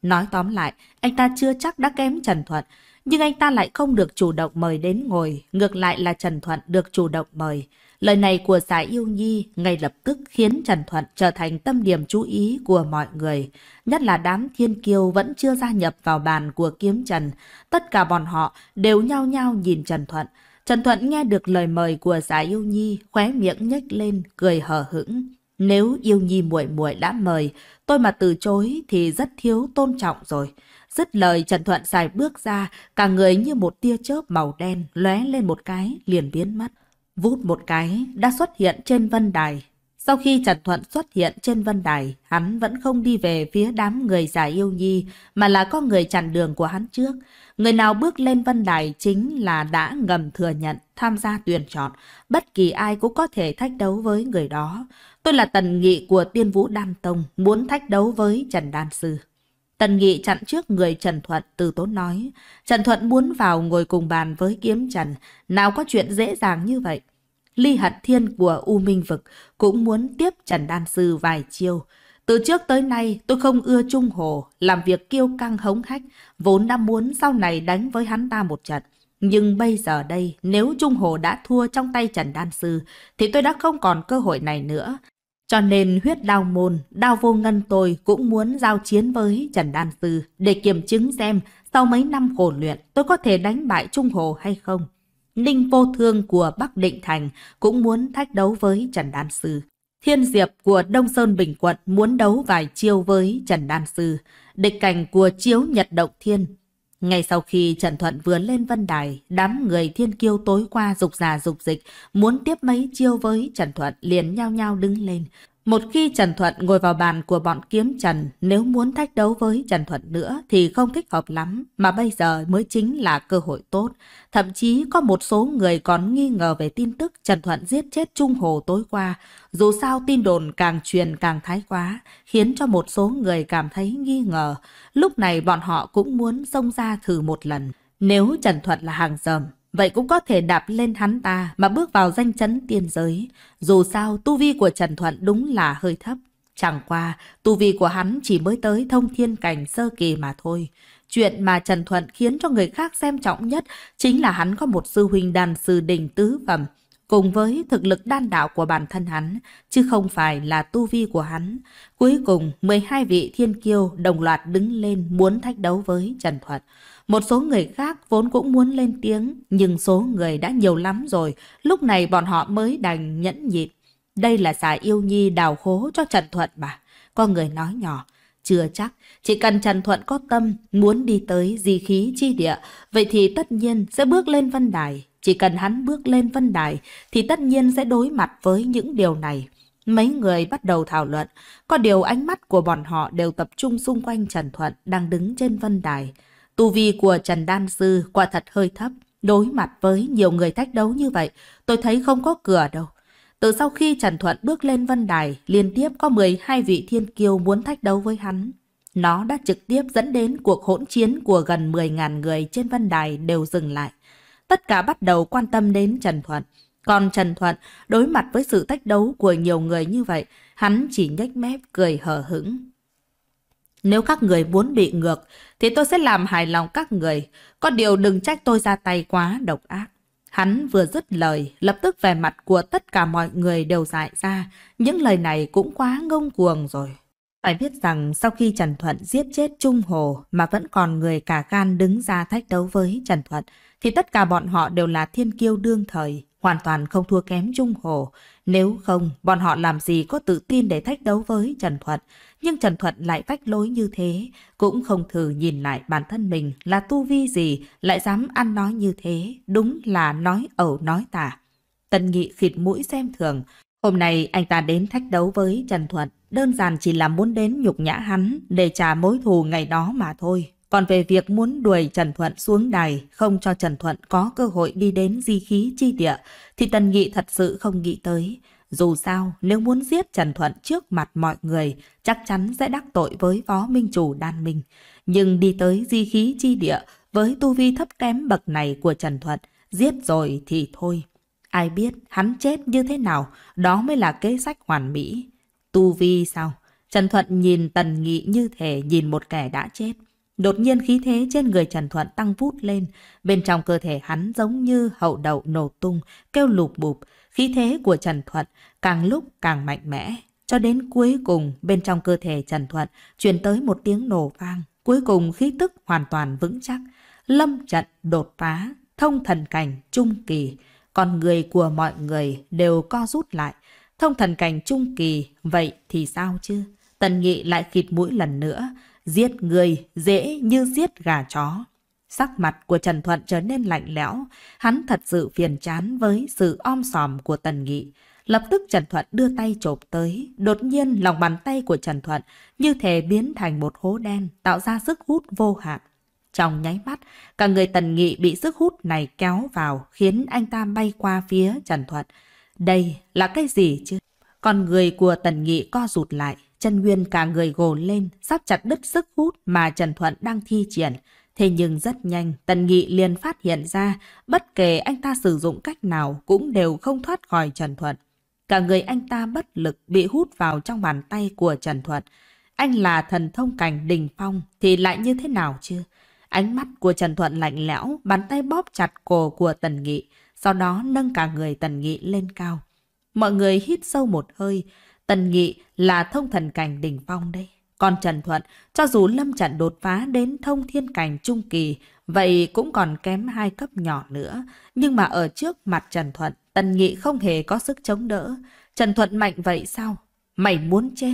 Nói tóm lại, anh ta chưa chắc đã kém Trần Thuận, nhưng anh ta lại không được chủ động mời đến ngồi, ngược lại là Trần Thuận được chủ động mời. Lời này của xã yêu nhi ngay lập tức khiến Trần Thuận trở thành tâm điểm chú ý của mọi người, nhất là đám thiên kiêu vẫn chưa gia nhập vào bàn của kiếm Trần. Tất cả bọn họ đều nhao nhao nhìn Trần Thuận. Trần Thuận nghe được lời mời của xã yêu nhi, khóe miệng nhếch lên, cười hờ hững. Nếu yêu nhi muội muội đã mời, tôi mà từ chối thì rất thiếu tôn trọng rồi. Dứt lời Trần Thuận xài bước ra, cả người như một tia chớp màu đen lóe lên một cái liền biến mất. Vút một cái đã xuất hiện trên vân đài. Sau khi Trần Thuận xuất hiện trên vân đài, hắn vẫn không đi về phía đám người già yêu nhi mà là có người chặn đường của hắn trước. Người nào bước lên vân đài chính là đã ngầm thừa nhận tham gia tuyển chọn, bất kỳ ai cũng có thể thách đấu với người đó. Tôi là tần nghị của tiên vũ đan Tông, muốn thách đấu với Trần Đan Sư. Tần nghị chặn trước người Trần Thuận từ tốn nói. Trần Thuận muốn vào ngồi cùng bàn với kiếm Trần, nào có chuyện dễ dàng như vậy. Ly Hận Thiên của U Minh Vực cũng muốn tiếp Trần Đan Sư vài chiêu. Từ trước tới nay, tôi không ưa Trung Hồ, làm việc kiêu căng hống hách, vốn đã muốn sau này đánh với hắn ta một trận. Nhưng bây giờ đây, nếu Trung Hồ đã thua trong tay Trần Đan Sư, thì tôi đã không còn cơ hội này nữa. Cho nên huyết đao môn, đao vô ngân tôi cũng muốn giao chiến với Trần Đan Sư để kiểm chứng xem sau mấy năm khổ luyện tôi có thể đánh bại Trung Hồ hay không. Ninh vô thương của Bắc Định Thành cũng muốn thách đấu với Trần Đan Sư. Thiên Diệp của Đông Sơn Bình Quận muốn đấu vài chiêu với Trần Đan Sư. Địch cảnh của Chiếu Nhật Động Thiên ngay sau khi Trần Thuận vừa lên vân đài, đám người thiên kiêu tối qua dục già dục dịch, muốn tiếp mấy chiêu với Trần Thuận liền nhao nhao đứng lên. Một khi Trần Thuận ngồi vào bàn của bọn kiếm Trần, nếu muốn thách đấu với Trần Thuận nữa thì không thích hợp lắm, mà bây giờ mới chính là cơ hội tốt. Thậm chí có một số người còn nghi ngờ về tin tức Trần Thuận giết chết Trung Hồ tối qua. Dù sao tin đồn càng truyền càng thái quá, khiến cho một số người cảm thấy nghi ngờ. Lúc này bọn họ cũng muốn xông ra thử một lần. Nếu Trần Thuận là hàng dầm, vậy cũng có thể đạp lên hắn ta mà bước vào danh chấn tiên giới. Dù sao, tu vi của Trần Thuận đúng là hơi thấp. Chẳng qua, tu vi của hắn chỉ mới tới thông thiên cảnh sơ kỳ mà thôi. Chuyện mà Trần Thuận khiến cho người khác xem trọng nhất chính là hắn có một sư huynh đàn sư đỉnh tứ phẩm, cùng với thực lực đan đạo của bản thân hắn, chứ không phải là tu vi của hắn. Cuối cùng, 12 vị thiên kiêu đồng loạt đứng lên muốn thách đấu với Trần Thuận. Một số người khác vốn cũng muốn lên tiếng, nhưng số người đã nhiều lắm rồi, lúc này bọn họ mới đành nhẫn nhịn. Đây là xà yêu nhi đào khố cho Trần Thuận mà. Có người nói nhỏ, chưa chắc, chỉ cần Trần Thuận có tâm, muốn đi tới di khí chi địa, vậy thì tất nhiên sẽ bước lên vân đài. Chỉ cần hắn bước lên vân đài, thì tất nhiên sẽ đối mặt với những điều này. Mấy người bắt đầu thảo luận, có điều ánh mắt của bọn họ đều tập trung xung quanh Trần Thuận đang đứng trên vân đài. Tu vi của Trần Đan Sư quả thật hơi thấp. Đối mặt với nhiều người thách đấu như vậy, tôi thấy không có cửa đâu. Từ sau khi Trần Thuận bước lên vân đài, liên tiếp có 12 vị thiên kiêu muốn thách đấu với hắn. Nó đã trực tiếp dẫn đến cuộc hỗn chiến của gần 10.000 người trên vân đài đều dừng lại. Tất cả bắt đầu quan tâm đến Trần Thuận. Còn Trần Thuận, đối mặt với sự thách đấu của nhiều người như vậy, hắn chỉ nhếch mép cười hờ hững. Nếu các người muốn bị ngược, thì tôi sẽ làm hài lòng các người. Có điều đừng trách tôi ra tay quá độc ác. Hắn vừa dứt lời, lập tức vẻ mặt của tất cả mọi người đều dại ra. Những lời này cũng quá ngông cuồng rồi. Phải biết rằng sau khi Trần Thuận giết chết Trung Hồ mà vẫn còn người cả gan đứng ra thách đấu với Trần Thuận, thì tất cả bọn họ đều là thiên kiêu đương thời, hoàn toàn không thua kém Trung Hồ. Nếu không, bọn họ làm gì có tự tin để thách đấu với Trần Thuận nhưng Trần Thuận lại vách lối như thế, cũng không thử nhìn lại bản thân mình là tu vi gì, lại dám ăn nói như thế, đúng là nói ẩu nói tả. Tần Nghị khịt mũi xem thường, hôm nay anh ta đến thách đấu với Trần Thuận, đơn giản chỉ là muốn đến nhục nhã hắn để trả mối thù ngày đó mà thôi. Còn về việc muốn đuổi Trần Thuận xuống đài, không cho Trần Thuận có cơ hội đi đến di khí chi địa, thì Tần Nghị thật sự không nghĩ tới. Dù sao, nếu muốn giết Trần Thuận trước mặt mọi người, chắc chắn sẽ đắc tội với phó minh chủ đan minh. Nhưng đi tới di khí chi địa, với tu vi thấp kém bậc này của Trần Thuận, giết rồi thì thôi. Ai biết hắn chết như thế nào, đó mới là kế sách hoàn mỹ. Tu vi sao? Trần Thuận nhìn Tần Nghị như thể nhìn một kẻ đã chết. Đột nhiên khí thế trên người Trần Thuận tăng vút lên, bên trong cơ thể hắn giống như hậu đậu nổ tung, kêu lụp bụp, Khí thế của Trần Thuận càng lúc càng mạnh mẽ, cho đến cuối cùng bên trong cơ thể Trần Thuận truyền tới một tiếng nổ vang, cuối cùng khí tức hoàn toàn vững chắc. Lâm trận đột phá, thông thần cảnh trung kỳ, còn người của mọi người đều co rút lại. Thông thần cảnh trung kỳ, vậy thì sao chứ? Tần Nghị lại khịt mũi lần nữa, giết người dễ như giết gà chó. Sắc mặt của Trần Thuận trở nên lạnh lẽo, hắn thật sự phiền chán với sự om sòm của Tần Nghị. Lập tức Trần Thuận đưa tay chộp tới, đột nhiên lòng bàn tay của Trần Thuận như thể biến thành một hố đen, tạo ra sức hút vô hạn. Trong nháy mắt, cả người Tần Nghị bị sức hút này kéo vào, khiến anh ta bay qua phía Trần Thuận. Đây là cái gì chứ? Con người của Tần Nghị co rụt lại, chân nguyên cả người gồ lên, sắp chặt đứt sức hút mà Trần Thuận đang thi triển. Thế nhưng rất nhanh, Tần Nghị liền phát hiện ra, bất kể anh ta sử dụng cách nào cũng đều không thoát khỏi Trần Thuận. Cả người anh ta bất lực bị hút vào trong bàn tay của Trần Thuận. Anh là thần thông cảnh đình phong thì lại như thế nào chứ? Ánh mắt của Trần Thuận lạnh lẽo, bàn tay bóp chặt cổ của Tần Nghị, sau đó nâng cả người Tần Nghị lên cao. Mọi người hít sâu một hơi, Tần Nghị là thông thần cảnh đình phong đây. Còn Trần Thuận, cho dù Lâm trận đột phá đến thông thiên cảnh trung kỳ, vậy cũng còn kém hai cấp nhỏ nữa. Nhưng mà ở trước mặt Trần Thuận, Tần Nghị không hề có sức chống đỡ. Trần Thuận mạnh vậy sao? Mày muốn chết.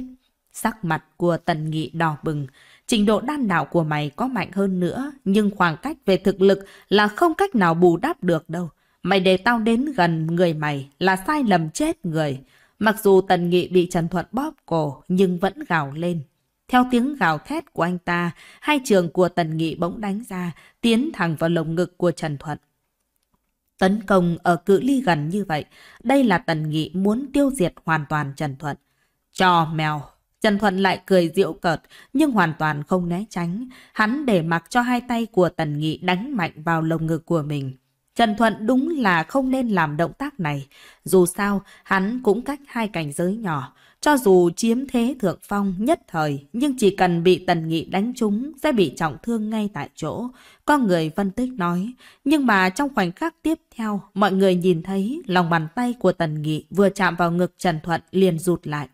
Sắc mặt của Tần Nghị đỏ bừng. Trình độ đan đạo của mày có mạnh hơn nữa, nhưng khoảng cách về thực lực là không cách nào bù đắp được đâu. Mày để tao đến gần người mày là sai lầm chết người. Mặc dù Tần Nghị bị Trần Thuận bóp cổ nhưng vẫn gào lên. Theo tiếng gào thét của anh ta, hai trường của Tần Nghị bỗng đánh ra, tiến thẳng vào lồng ngực của Trần Thuận. Tấn công ở cự ly gần như vậy, đây là Tần Nghị muốn tiêu diệt hoàn toàn Trần Thuận. Cho mèo! Trần Thuận lại cười diễu cợt, nhưng hoàn toàn không né tránh. Hắn để mặc cho hai tay của Tần Nghị đánh mạnh vào lồng ngực của mình. Trần Thuận đúng là không nên làm động tác này. Dù sao, hắn cũng cách hai cảnh giới nhỏ. Cho dù chiếm thế thượng phong nhất thời, nhưng chỉ cần bị Tần Nghị đánh trúng sẽ bị trọng thương ngay tại chỗ, Con người phân tích nói. Nhưng mà trong khoảnh khắc tiếp theo, mọi người nhìn thấy lòng bàn tay của Tần Nghị vừa chạm vào ngực Trần Thuận liền rụt lại.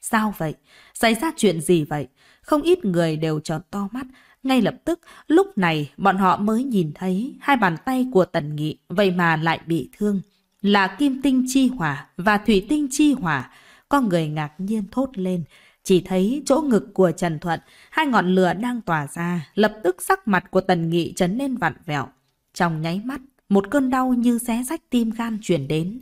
Sao vậy? Xảy ra chuyện gì vậy? Không ít người đều tròn to mắt. Ngay lập tức, lúc này bọn họ mới nhìn thấy hai bàn tay của Tần Nghị vậy mà lại bị thương. Là kim tinh chi hỏa và thủy tinh chi hỏa con người ngạc nhiên thốt lên, chỉ thấy chỗ ngực của Trần Thuận, hai ngọn lửa đang tỏa ra, lập tức sắc mặt của Tần Nghị trở nên vặn vẹo. Trong nháy mắt, một cơn đau như xé rách tim gan chuyển đến.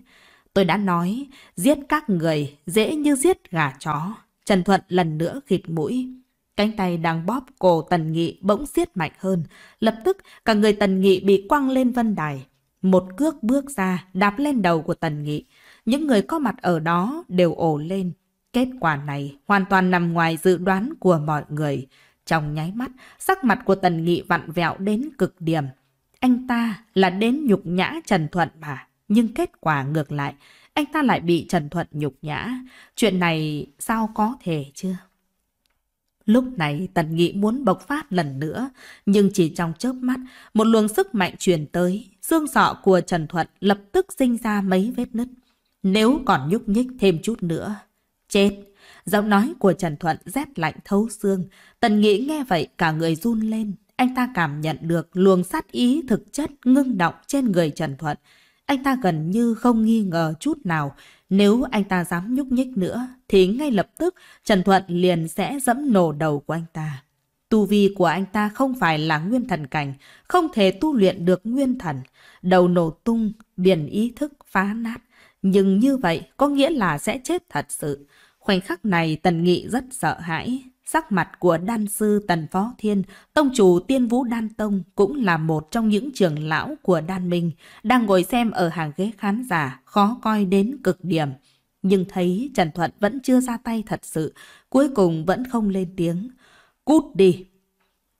Tôi đã nói, giết các người dễ như giết gà chó. Trần Thuận lần nữa khịt mũi. Cánh tay đang bóp cổ Tần Nghị bỗng siết mạnh hơn. Lập tức, cả người Tần Nghị bị quăng lên vân đài. Một cước bước ra, đạp lên đầu của Tần Nghị. Những người có mặt ở đó đều ổ lên. Kết quả này hoàn toàn nằm ngoài dự đoán của mọi người. Trong nháy mắt, sắc mặt của Tần Nghị vặn vẹo đến cực điểm. Anh ta là đến nhục nhã Trần Thuận mà, nhưng kết quả ngược lại, anh ta lại bị Trần Thuận nhục nhã. Chuyện này sao có thể chưa? Lúc này Tần Nghị muốn bộc phát lần nữa, nhưng chỉ trong chớp mắt, một luồng sức mạnh truyền tới, xương sọ của Trần Thuận lập tức sinh ra mấy vết nứt. Nếu còn nhúc nhích thêm chút nữa, chết. Giọng nói của Trần Thuận rét lạnh thấu xương. Tần nghĩ nghe vậy cả người run lên. Anh ta cảm nhận được luồng sát ý thực chất ngưng động trên người Trần Thuận. Anh ta gần như không nghi ngờ chút nào. Nếu anh ta dám nhúc nhích nữa, thì ngay lập tức Trần Thuận liền sẽ dẫm nổ đầu của anh ta. Tu vi của anh ta không phải là nguyên thần cảnh, không thể tu luyện được nguyên thần. Đầu nổ tung, biển ý thức phá nát nhưng như vậy có nghĩa là sẽ chết thật sự. Khoảnh khắc này Tần Nghị rất sợ hãi. Sắc mặt của đan sư Tần Phó Thiên, tông chủ tiên vũ đan tông cũng là một trong những trưởng lão của đan minh, đang ngồi xem ở hàng ghế khán giả, khó coi đến cực điểm. Nhưng thấy Trần Thuận vẫn chưa ra tay thật sự, cuối cùng vẫn không lên tiếng. Cút đi!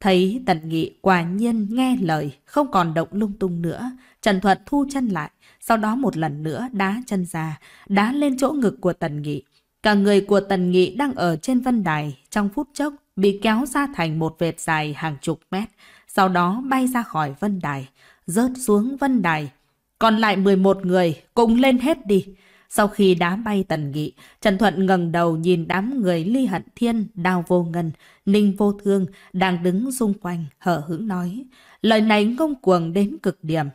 Thấy Tần Nghị quả nhiên nghe lời, không còn động lung tung nữa, Trần Thuận thu chân lại, sau đó một lần nữa đá chân ra, đá lên chỗ ngực của Tần Nghị. Cả người của Tần Nghị đang ở trên vân đài, trong phút chốc bị kéo ra thành một vệt dài hàng chục mét, sau đó bay ra khỏi vân đài, rớt xuống vân đài. Còn lại 11 người, cùng lên hết đi. Sau khi đá bay Tần Nghị, Trần Thuận ngẩng đầu nhìn đám người Ly Hận Thiên, Đào Vô Ngân, Ninh Vô Thương đang đứng xung quanh, hở hững nói. Lời này ngông cuồng đến cực điểm,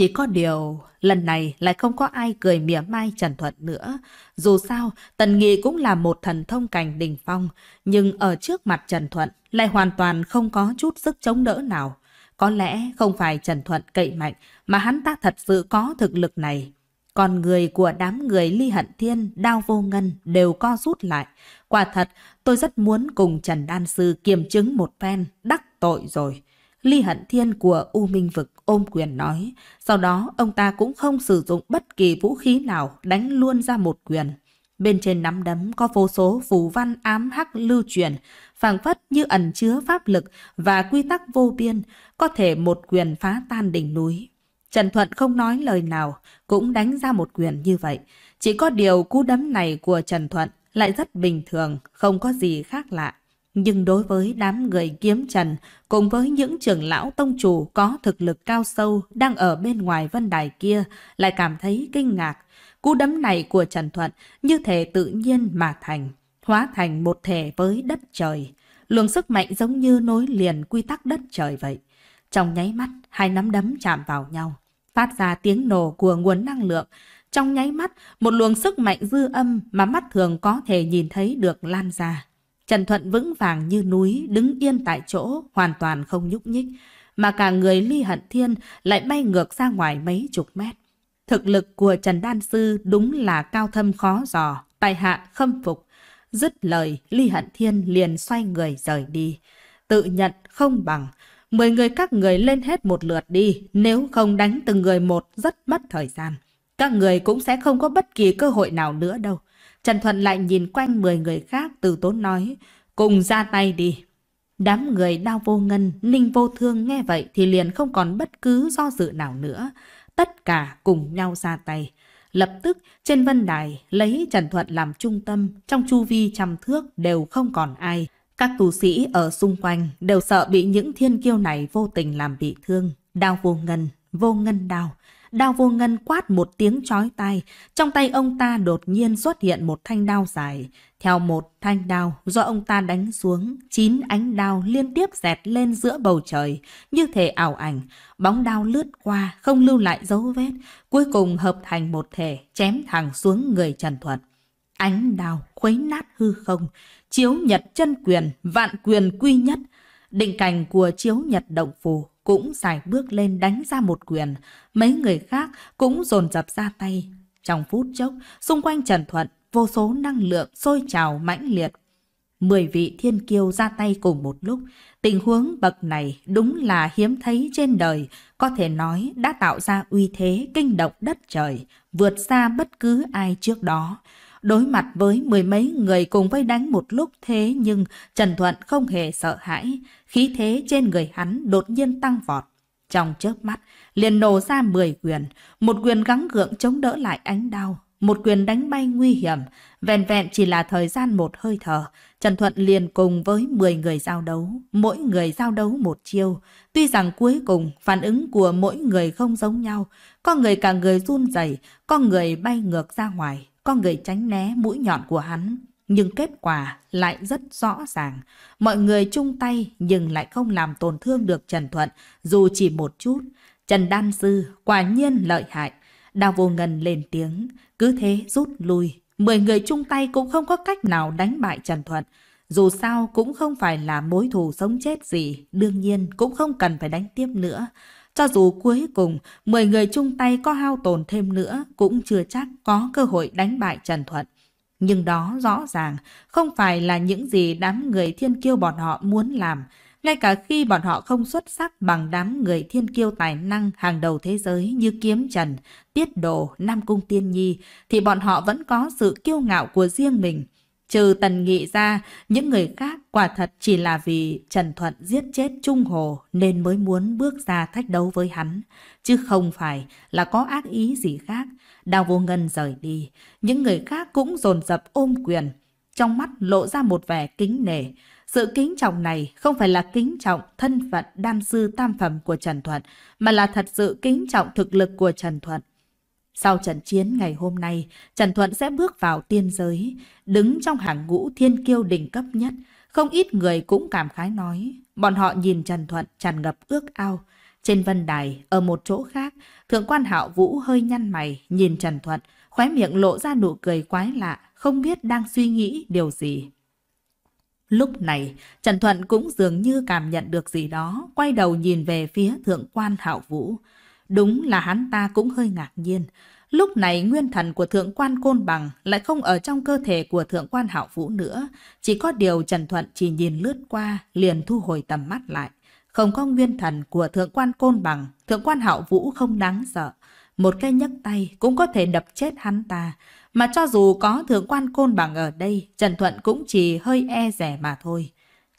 chỉ có điều, lần này lại không có ai cười mỉa mai Trần Thuận nữa. Dù sao, Tần Nghị cũng là một thần thông cảnh đình phong, nhưng ở trước mặt Trần Thuận lại hoàn toàn không có chút sức chống đỡ nào. Có lẽ không phải Trần Thuận cậy mạnh, mà hắn ta thật sự có thực lực này. Còn người của đám người ly hận thiên, đao vô ngân đều co rút lại. Quả thật, tôi rất muốn cùng Trần Đan Sư kiểm chứng một phen, đắc tội rồi. Ly Hận Thiên của U Minh Vực ôm quyền nói, sau đó ông ta cũng không sử dụng bất kỳ vũ khí nào đánh luôn ra một quyền. Bên trên nắm đấm có vô số phù văn ám hắc lưu truyền, phảng phất như ẩn chứa pháp lực và quy tắc vô biên, có thể một quyền phá tan đỉnh núi. Trần Thuận không nói lời nào, cũng đánh ra một quyền như vậy. Chỉ có điều cú đấm này của Trần Thuận lại rất bình thường, không có gì khác lạ. Nhưng đối với đám người kiếm trần, cùng với những trưởng lão tông chủ có thực lực cao sâu đang ở bên ngoài vân đài kia, lại cảm thấy kinh ngạc. Cú đấm này của Trần Thuận như thể tự nhiên mà thành, hóa thành một thể với đất trời. Luồng sức mạnh giống như nối liền quy tắc đất trời vậy. Trong nháy mắt, hai nắm đấm chạm vào nhau, phát ra tiếng nổ của nguồn năng lượng. Trong nháy mắt, một luồng sức mạnh dư âm mà mắt thường có thể nhìn thấy được lan ra. Trần Thuận vững vàng như núi, đứng yên tại chỗ, hoàn toàn không nhúc nhích, mà cả người Ly Hận Thiên lại bay ngược ra ngoài mấy chục mét. Thực lực của Trần Đan Sư đúng là cao thâm khó dò, tài hạ khâm phục. Dứt lời, Ly Hận Thiên liền xoay người rời đi. Tự nhận không bằng, mười người các người lên hết một lượt đi, nếu không đánh từng người một rất mất thời gian. Các người cũng sẽ không có bất kỳ cơ hội nào nữa đâu. Trần Thuận lại nhìn quanh 10 người khác từ tốn nói, cùng ra tay đi. Đám người đau vô ngân, ninh vô thương nghe vậy thì liền không còn bất cứ do dự nào nữa. Tất cả cùng nhau ra tay. Lập tức trên vân đài lấy Trần Thuận làm trung tâm, trong chu vi trăm thước đều không còn ai. Các tù sĩ ở xung quanh đều sợ bị những thiên kiêu này vô tình làm bị thương. đau vô ngân, vô ngân đau. Đao vô ngân quát một tiếng chói tai. Trong tay ông ta đột nhiên xuất hiện một thanh đao dài. Theo một thanh đao do ông ta đánh xuống, chín ánh đao liên tiếp dẹt lên giữa bầu trời. Như thể ảo ảnh, bóng đao lướt qua, không lưu lại dấu vết. Cuối cùng hợp thành một thể, chém thẳng xuống người Trần Thuật. Ánh đao khuấy nát hư không, chiếu nhật chân quyền, vạn quyền quy nhất, Định cảnh của chiếu nhật động phù cũng dài bước lên đánh ra một quyền. Mấy người khác cũng dồn dập ra tay. Trong phút chốc, xung quanh Trần Thuận, vô số năng lượng sôi trào mãnh liệt. Mười vị thiên kiêu ra tay cùng một lúc. Tình huống bậc này đúng là hiếm thấy trên đời, có thể nói đã tạo ra uy thế kinh động đất trời, vượt xa bất cứ ai trước đó. Đối mặt với mười mấy người cùng vây đánh một lúc thế nhưng Trần Thuận không hề sợ hãi, khí thế trên người hắn đột nhiên tăng vọt. Trong chớp mắt, liền nổ ra mười quyền, một quyền gắng gượng chống đỡ lại ánh đau, một quyền đánh bay nguy hiểm, vẹn vẹn chỉ là thời gian một hơi thở. Trần Thuận liền cùng với mười người giao đấu, mỗi người giao đấu một chiêu. Tuy rằng cuối cùng phản ứng của mỗi người không giống nhau, có người cả người run rẩy, có người bay ngược ra ngoài, con người tránh né mũi nhọn của hắn. Nhưng kết quả lại rất rõ ràng. Mọi người chung tay nhưng lại không làm tổn thương được Trần Thuận, dù chỉ một chút. Trần Đan Sư quả nhiên lợi hại. Đào vô ngân lên tiếng, cứ thế rút lui. Mười người chung tay cũng không có cách nào đánh bại Trần Thuận. Dù sao cũng không phải là mối thù sống chết gì, đương nhiên cũng không cần phải đánh tiếp nữa. Cho dù cuối cùng 10 người chung tay có hao tổn thêm nữa cũng chưa chắc có cơ hội đánh bại Trần Thuận. Nhưng đó rõ ràng không phải là những gì đám người thiên kiêu bọn họ muốn làm, ngay cả khi bọn họ không xuất sắc bằng đám người thiên kiêu tài năng hàng đầu thế giới như Kiếm Trần, Tiết Đồ, Nam Cung Tiên Nhi, thì bọn họ vẫn có sự kiêu ngạo của riêng mình – Trừ Tần Nghị ra, những người khác quả thật chỉ là vì Trần Thuận giết chết Trung Hồ nên mới muốn bước ra thách đấu với hắn, chứ không phải là có ác ý gì khác. Đào Vô Ngân rời đi, những người khác cũng dồn dập ôm quyền, trong mắt lộ ra một vẻ kính nể. Sự kính trọng này không phải là kính trọng thân phận đan sư tam phẩm của Trần Thuận, mà là thật sự kính trọng thực lực của Trần Thuận. Sau trận chiến ngày hôm nay, Trần Thuận sẽ bước vào tiên giới, đứng trong hàng ngũ thiên kiêu đỉnh cấp nhất. Không ít người cũng cảm khái nói. Bọn họ nhìn Trần Thuận tràn ngập ước ao. Trên vân đài, ở một chỗ khác, Thượng quan Hạo Vũ hơi nhăn mày, nhìn Trần Thuận, khóe miệng lộ ra nụ cười quái lạ, không biết đang suy nghĩ điều gì. Lúc này, Trần Thuận cũng dường như cảm nhận được gì đó, quay đầu nhìn về phía Thượng quan Hạo Vũ. Đúng là hắn ta cũng hơi ngạc nhiên, Lúc này nguyên thần của thượng quan côn bằng lại không ở trong cơ thể của thượng quan hạo vũ nữa. Chỉ có điều Trần Thuận chỉ nhìn lướt qua, liền thu hồi tầm mắt lại. Không có nguyên thần của thượng quan côn bằng, thượng quan hạo vũ không đáng sợ. Một cái nhấc tay cũng có thể đập chết hắn ta. Mà cho dù có thượng quan côn bằng ở đây, Trần Thuận cũng chỉ hơi e rẻ mà thôi.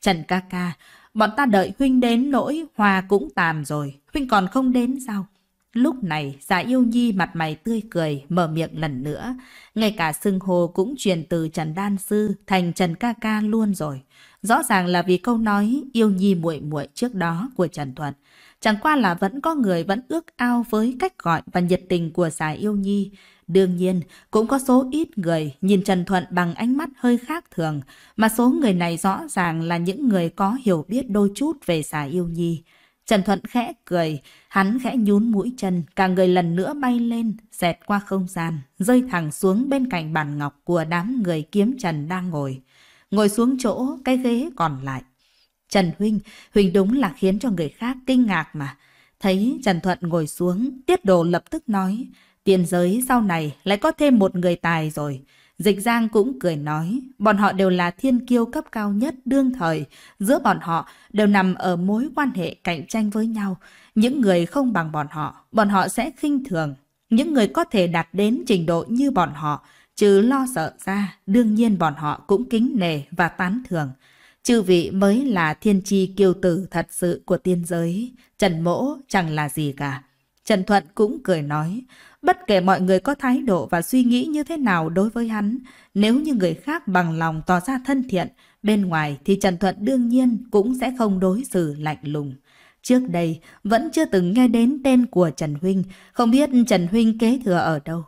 Trần ca ca, bọn ta đợi huynh đến nỗi hòa cũng tàn rồi, huynh còn không đến sao? Lúc này, giả dạ yêu nhi mặt mày tươi cười, mở miệng lần nữa. Ngay cả xưng hồ cũng truyền từ Trần Đan Sư thành Trần Ca Ca luôn rồi. Rõ ràng là vì câu nói yêu nhi muội muội trước đó của Trần Thuận. Chẳng qua là vẫn có người vẫn ước ao với cách gọi và nhiệt tình của giả dạ yêu nhi. Đương nhiên, cũng có số ít người nhìn Trần Thuận bằng ánh mắt hơi khác thường, mà số người này rõ ràng là những người có hiểu biết đôi chút về giả dạ yêu nhi. Trần Thuận khẽ cười, hắn khẽ nhún mũi chân, cả người lần nữa bay lên, xẹt qua không gian, rơi thẳng xuống bên cạnh bàn ngọc của đám người kiếm Trần đang ngồi. Ngồi xuống chỗ, cái ghế còn lại. Trần Huynh, Huynh đúng là khiến cho người khác kinh ngạc mà. Thấy Trần Thuận ngồi xuống, tiết đồ lập tức nói, tiền giới sau này lại có thêm một người tài rồi. Dịch Giang cũng cười nói, bọn họ đều là thiên kiêu cấp cao nhất đương thời, giữa bọn họ đều nằm ở mối quan hệ cạnh tranh với nhau. Những người không bằng bọn họ, bọn họ sẽ khinh thường. Những người có thể đạt đến trình độ như bọn họ, trừ lo sợ ra, đương nhiên bọn họ cũng kính nề và tán thường. Chư vị mới là thiên chi kiêu tử thật sự của tiên giới, Trần Mỗ chẳng là gì cả. Trần Thuận cũng cười nói, bất kể mọi người có thái độ và suy nghĩ như thế nào đối với hắn, nếu như người khác bằng lòng tỏ ra thân thiện, bên ngoài thì Trần Thuận đương nhiên cũng sẽ không đối xử lạnh lùng. Trước đây, vẫn chưa từng nghe đến tên của Trần Huynh, không biết Trần Huynh kế thừa ở đâu.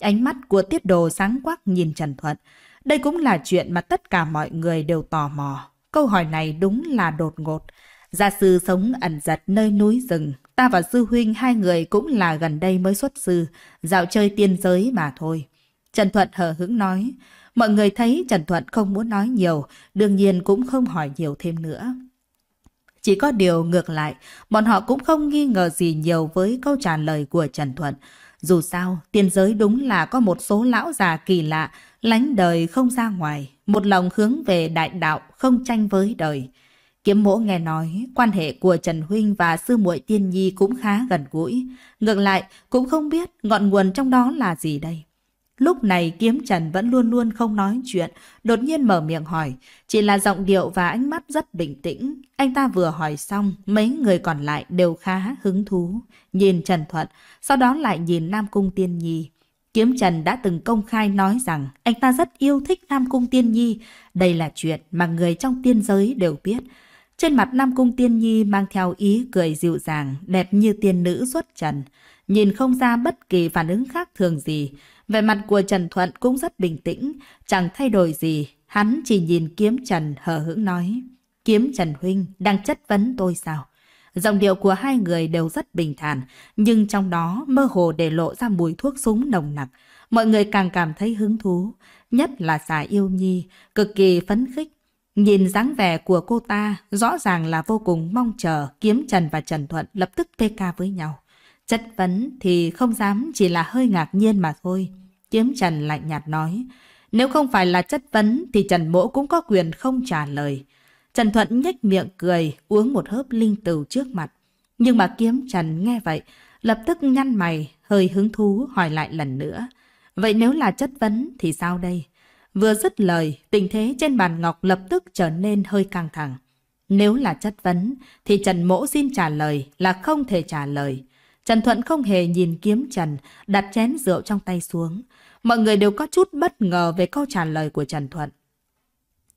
Ánh mắt của tiết đồ sáng quắc nhìn Trần Thuận. Đây cũng là chuyện mà tất cả mọi người đều tò mò. Câu hỏi này đúng là đột ngột. Gia sư sống ẩn giật nơi núi rừng, Ta và Sư Huynh hai người cũng là gần đây mới xuất sư, dạo chơi tiên giới mà thôi. Trần Thuận hờ hững nói. Mọi người thấy Trần Thuận không muốn nói nhiều, đương nhiên cũng không hỏi nhiều thêm nữa. Chỉ có điều ngược lại, bọn họ cũng không nghi ngờ gì nhiều với câu trả lời của Trần Thuận. Dù sao, tiên giới đúng là có một số lão già kỳ lạ, lánh đời không ra ngoài, một lòng hướng về đại đạo, không tranh với đời. Kiếm mỗ nghe nói, quan hệ của Trần Huynh và sư muội tiên nhi cũng khá gần gũi. Ngược lại, cũng không biết ngọn nguồn trong đó là gì đây. Lúc này kiếm Trần vẫn luôn luôn không nói chuyện, đột nhiên mở miệng hỏi. Chỉ là giọng điệu và ánh mắt rất bình tĩnh. Anh ta vừa hỏi xong, mấy người còn lại đều khá hứng thú. Nhìn Trần Thuận, sau đó lại nhìn Nam Cung Tiên Nhi. Kiếm Trần đã từng công khai nói rằng anh ta rất yêu thích Nam Cung Tiên Nhi. Đây là chuyện mà người trong tiên giới đều biết. Trên mặt Nam Cung Tiên Nhi mang theo ý cười dịu dàng, đẹp như tiên nữ xuất trần. Nhìn không ra bất kỳ phản ứng khác thường gì. Về mặt của Trần Thuận cũng rất bình tĩnh, chẳng thay đổi gì. Hắn chỉ nhìn kiếm Trần hờ hững nói. Kiếm Trần Huynh đang chất vấn tôi sao? Dòng điệu của hai người đều rất bình thản, nhưng trong đó mơ hồ để lộ ra mùi thuốc súng nồng nặc. Mọi người càng cảm thấy hứng thú, nhất là xà yêu nhi, cực kỳ phấn khích Nhìn dáng vẻ của cô ta, rõ ràng là vô cùng mong chờ Kiếm Trần và Trần Thuận lập tức PK với nhau. Chất vấn thì không dám chỉ là hơi ngạc nhiên mà thôi. Kiếm Trần lạnh nhạt nói, nếu không phải là chất vấn thì Trần Mỗ cũng có quyền không trả lời. Trần Thuận nhếch miệng cười, uống một hớp linh tửu trước mặt. Nhưng mà Kiếm Trần nghe vậy, lập tức nhăn mày, hơi hứng thú hỏi lại lần nữa. Vậy nếu là chất vấn thì sao đây? Vừa dứt lời, tình thế trên bàn ngọc lập tức trở nên hơi căng thẳng. Nếu là chất vấn, thì Trần Mỗ xin trả lời là không thể trả lời. Trần Thuận không hề nhìn kiếm Trần, đặt chén rượu trong tay xuống. Mọi người đều có chút bất ngờ về câu trả lời của Trần Thuận.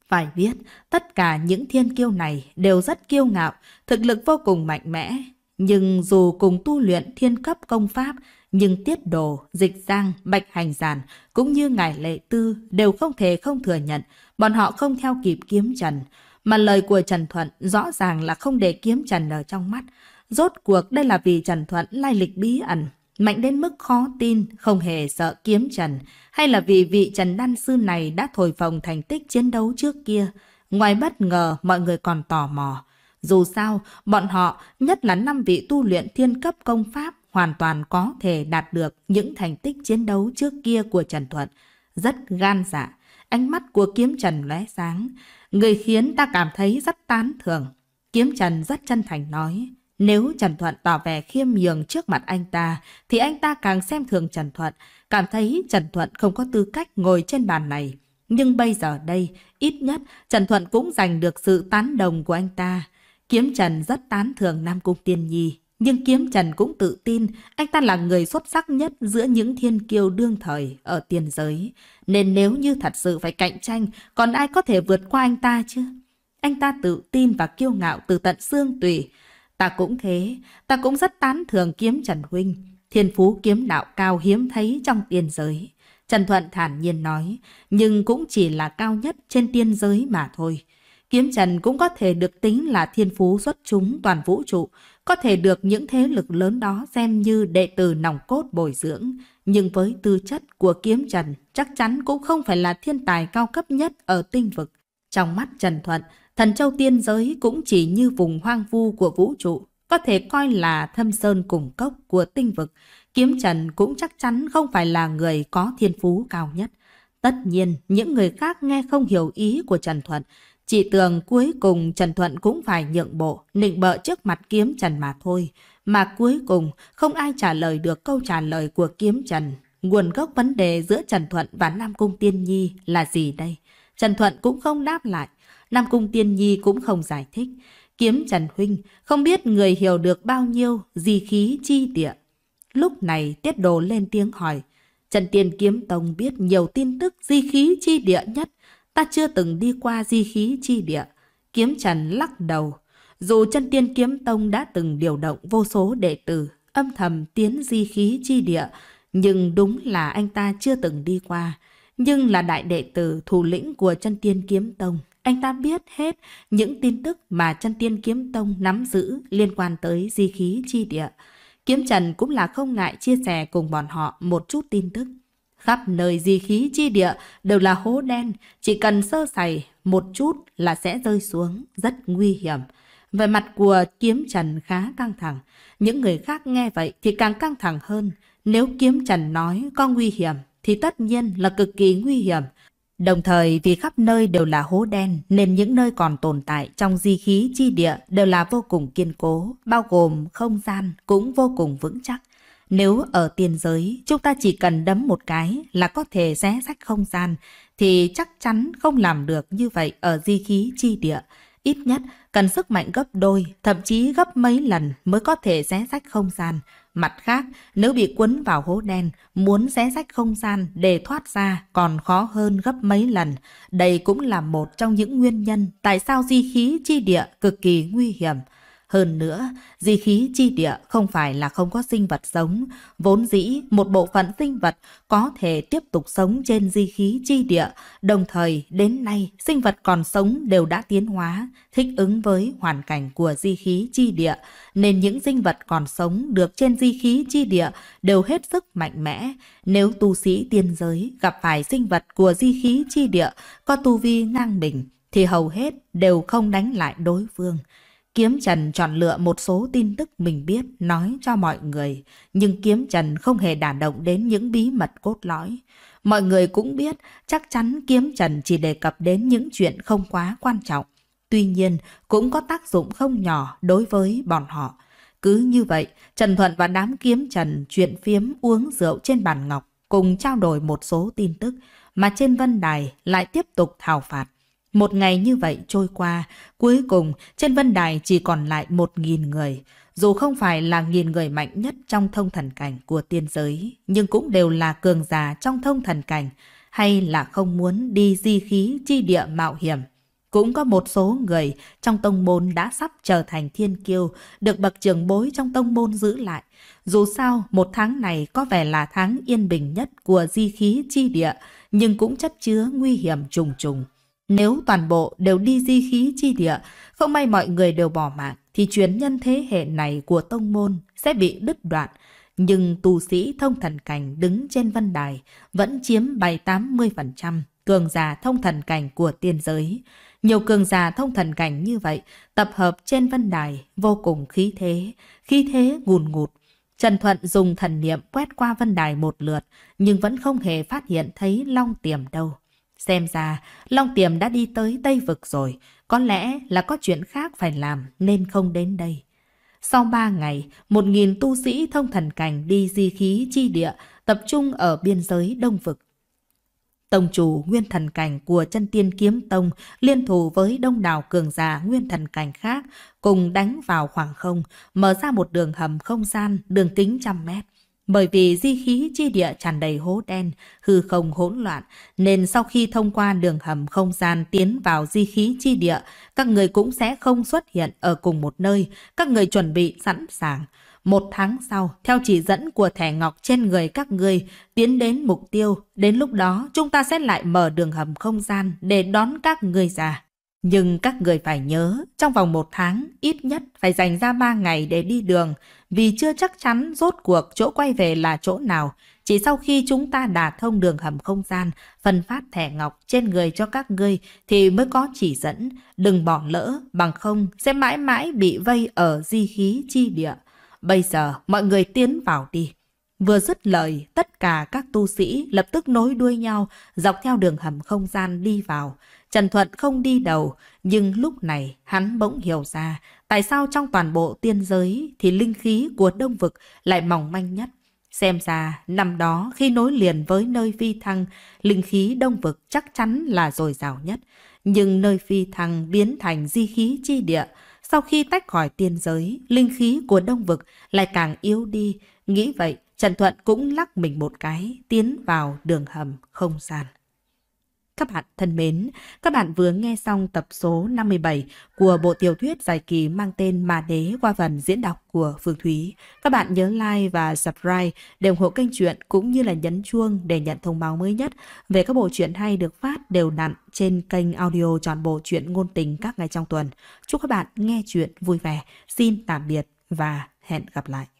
Phải biết, tất cả những thiên kiêu này đều rất kiêu ngạo, thực lực vô cùng mạnh mẽ. Nhưng dù cùng tu luyện thiên cấp công pháp, nhưng tiết đồ, dịch giang, bạch hành giàn cũng như ngài lệ tư đều không thể không thừa nhận bọn họ không theo kịp kiếm trần. Mà lời của Trần Thuận rõ ràng là không để kiếm Trần ở trong mắt. Rốt cuộc đây là vì Trần Thuận lai lịch bí ẩn, mạnh đến mức khó tin, không hề sợ kiếm Trần, hay là vì vị Trần Đan Sư này đã thổi phồng thành tích chiến đấu trước kia. Ngoài bất ngờ, mọi người còn tò mò. Dù sao, bọn họ, nhất là năm vị tu luyện thiên cấp công pháp, hoàn toàn có thể đạt được những thành tích chiến đấu trước kia của Trần Thuận. Rất gan dạ, ánh mắt của kiếm Trần lóe sáng, người khiến ta cảm thấy rất tán thưởng. Kiếm Trần rất chân thành nói, nếu Trần Thuận tỏ vẻ khiêm nhường trước mặt anh ta, thì anh ta càng xem thường Trần Thuận, cảm thấy Trần Thuận không có tư cách ngồi trên bàn này. Nhưng bây giờ đây, ít nhất Trần Thuận cũng giành được sự tán đồng của anh ta. Kiếm Trần rất tán thường Nam Cung Tiên Nhi, nhưng Kiếm Trần cũng tự tin anh ta là người xuất sắc nhất giữa những thiên kiêu đương thời ở tiền giới. Nên nếu như thật sự phải cạnh tranh, còn ai có thể vượt qua anh ta chứ? Anh ta tự tin và kiêu ngạo từ tận xương tùy. Ta cũng thế, ta cũng rất tán thường Kiếm Trần Huynh. Thiên phú kiếm đạo cao hiếm thấy trong tiền giới. Trần Thuận thản nhiên nói, nhưng cũng chỉ là cao nhất trên tiên giới mà thôi. Kiếm Trần cũng có thể được tính là thiên phú xuất chúng toàn vũ trụ, có thể được những thế lực lớn đó xem như đệ tử nòng cốt bồi dưỡng, nhưng với tư chất của kiếm Trần chắc chắn cũng không phải là thiên tài cao cấp nhất ở tinh vực. Trong mắt Trần Thuận, thần châu tiên giới cũng chỉ như vùng hoang vu của vũ trụ, có thể coi là thâm sơn cùng cốc của tinh vực. Kiếm Trần cũng chắc chắn không phải là người có thiên phú cao nhất. Tất nhiên, những người khác nghe không hiểu ý của Trần Thuận, Chị tưởng cuối cùng Trần Thuận cũng phải nhượng bộ, nịnh bợ trước mặt kiếm Trần mà thôi. Mà cuối cùng không ai trả lời được câu trả lời của kiếm Trần. Nguồn gốc vấn đề giữa Trần Thuận và Nam Cung Tiên Nhi là gì đây? Trần Thuận cũng không đáp lại. Nam Cung Tiên Nhi cũng không giải thích. Kiếm Trần Huynh không biết người hiểu được bao nhiêu di khí chi địa. Lúc này tiết đồ lên tiếng hỏi. Trần Tiên Kiếm Tông biết nhiều tin tức di khí chi địa nhất ta chưa từng đi qua di khí chi địa. Kiếm Trần lắc đầu. Dù chân tiên kiếm tông đã từng điều động vô số đệ tử, âm thầm tiến di khí chi địa, nhưng đúng là anh ta chưa từng đi qua. Nhưng là đại đệ tử thủ lĩnh của chân tiên kiếm tông, anh ta biết hết những tin tức mà chân tiên kiếm tông nắm giữ liên quan tới di khí chi địa. Kiếm Trần cũng là không ngại chia sẻ cùng bọn họ một chút tin tức. Khắp nơi di khí chi địa đều là hố đen, chỉ cần sơ sẩy một chút là sẽ rơi xuống, rất nguy hiểm. Về mặt của kiếm trần khá căng thẳng, những người khác nghe vậy thì càng căng thẳng hơn. Nếu kiếm trần nói có nguy hiểm thì tất nhiên là cực kỳ nguy hiểm. Đồng thời vì khắp nơi đều là hố đen nên những nơi còn tồn tại trong di khí chi địa đều là vô cùng kiên cố, bao gồm không gian cũng vô cùng vững chắc. Nếu ở tiền giới, chúng ta chỉ cần đấm một cái là có thể xé rách không gian, thì chắc chắn không làm được như vậy ở di khí chi địa. Ít nhất cần sức mạnh gấp đôi, thậm chí gấp mấy lần mới có thể xé rách không gian. Mặt khác, nếu bị cuốn vào hố đen, muốn xé rách không gian để thoát ra còn khó hơn gấp mấy lần. Đây cũng là một trong những nguyên nhân tại sao di khí chi địa cực kỳ nguy hiểm. Hơn nữa, di khí chi địa không phải là không có sinh vật sống. Vốn dĩ, một bộ phận sinh vật có thể tiếp tục sống trên di khí chi địa. Đồng thời, đến nay, sinh vật còn sống đều đã tiến hóa, thích ứng với hoàn cảnh của di khí chi địa. Nên những sinh vật còn sống được trên di khí chi địa đều hết sức mạnh mẽ. Nếu tu sĩ tiên giới gặp phải sinh vật của di khí chi địa có tu vi ngang bình, thì hầu hết đều không đánh lại đối phương. Kiếm Trần chọn lựa một số tin tức mình biết nói cho mọi người, nhưng Kiếm Trần không hề đả động đến những bí mật cốt lõi. Mọi người cũng biết chắc chắn Kiếm Trần chỉ đề cập đến những chuyện không quá quan trọng. Tuy nhiên, cũng có tác dụng không nhỏ đối với bọn họ. Cứ như vậy, Trần Thuận và đám Kiếm Trần chuyện phiếm uống rượu trên bàn ngọc cùng trao đổi một số tin tức, mà trên vân đài lại tiếp tục thảo phạt. Một ngày như vậy trôi qua, cuối cùng trên Vân Đài chỉ còn lại một nghìn người. Dù không phải là nghìn người mạnh nhất trong thông thần cảnh của tiên giới, nhưng cũng đều là cường già trong thông thần cảnh, hay là không muốn đi di khí chi địa mạo hiểm. Cũng có một số người trong tông môn đã sắp trở thành thiên kiêu, được bậc trưởng bối trong tông môn giữ lại. Dù sao, một tháng này có vẻ là tháng yên bình nhất của di khí chi địa, nhưng cũng chất chứa nguy hiểm trùng trùng. Nếu toàn bộ đều đi di khí chi địa, không may mọi người đều bỏ mạng, thì chuyến nhân thế hệ này của tông môn sẽ bị đứt đoạn. Nhưng tu sĩ thông thần cảnh đứng trên vân đài vẫn chiếm 7-80% cường giả thông thần cảnh của tiên giới. Nhiều cường giả thông thần cảnh như vậy tập hợp trên vân đài vô cùng khí thế, khí thế ngùn ngụt. Trần Thuận dùng thần niệm quét qua vân đài một lượt nhưng vẫn không hề phát hiện thấy long tiềm đâu. Xem ra, Long Tiềm đã đi tới Tây Vực rồi, có lẽ là có chuyện khác phải làm nên không đến đây. Sau ba ngày, một nghìn tu sĩ thông thần cảnh đi di khí chi địa, tập trung ở biên giới Đông Vực. Tông chủ nguyên thần cảnh của chân tiên kiếm tông liên thủ với đông đảo cường giả nguyên thần cảnh khác cùng đánh vào khoảng không, mở ra một đường hầm không gian đường kính trăm mét. Bởi vì di khí chi địa tràn đầy hố đen, hư không hỗn loạn, nên sau khi thông qua đường hầm không gian tiến vào di khí chi địa, các người cũng sẽ không xuất hiện ở cùng một nơi, các người chuẩn bị sẵn sàng. Một tháng sau, theo chỉ dẫn của thẻ ngọc trên người các người tiến đến mục tiêu, đến lúc đó chúng ta sẽ lại mở đường hầm không gian để đón các người già nhưng các người phải nhớ, trong vòng một tháng, ít nhất phải dành ra ba ngày để đi đường, vì chưa chắc chắn rốt cuộc chỗ quay về là chỗ nào. Chỉ sau khi chúng ta đả thông đường hầm không gian, phân phát thẻ ngọc trên người cho các ngươi thì mới có chỉ dẫn. Đừng bỏ lỡ, bằng không sẽ mãi mãi bị vây ở di khí chi địa. Bây giờ mọi người tiến vào đi. Vừa dứt lời, tất cả các tu sĩ lập tức nối đuôi nhau dọc theo đường hầm không gian đi vào. Trần Thuận không đi đầu, nhưng lúc này hắn bỗng hiểu ra tại sao trong toàn bộ tiên giới thì linh khí của Đông Vực lại mỏng manh nhất. Xem ra, năm đó khi nối liền với nơi phi thăng, linh khí Đông Vực chắc chắn là dồi dào nhất. Nhưng nơi phi thăng biến thành di khí chi địa, sau khi tách khỏi tiên giới, linh khí của Đông Vực lại càng yếu đi. Nghĩ vậy, Trần Thuận cũng lắc mình một cái, tiến vào đường hầm không gian. Các bạn thân mến, các bạn vừa nghe xong tập số 57 của bộ tiểu thuyết dài kỳ mang tên Mà Đế qua phần diễn đọc của Phương Thúy. Các bạn nhớ like và subscribe để ủng hộ kênh truyện cũng như là nhấn chuông để nhận thông báo mới nhất về các bộ truyện hay được phát đều đặn trên kênh audio trọn bộ truyện ngôn tình các ngày trong tuần. Chúc các bạn nghe chuyện vui vẻ. Xin tạm biệt và hẹn gặp lại.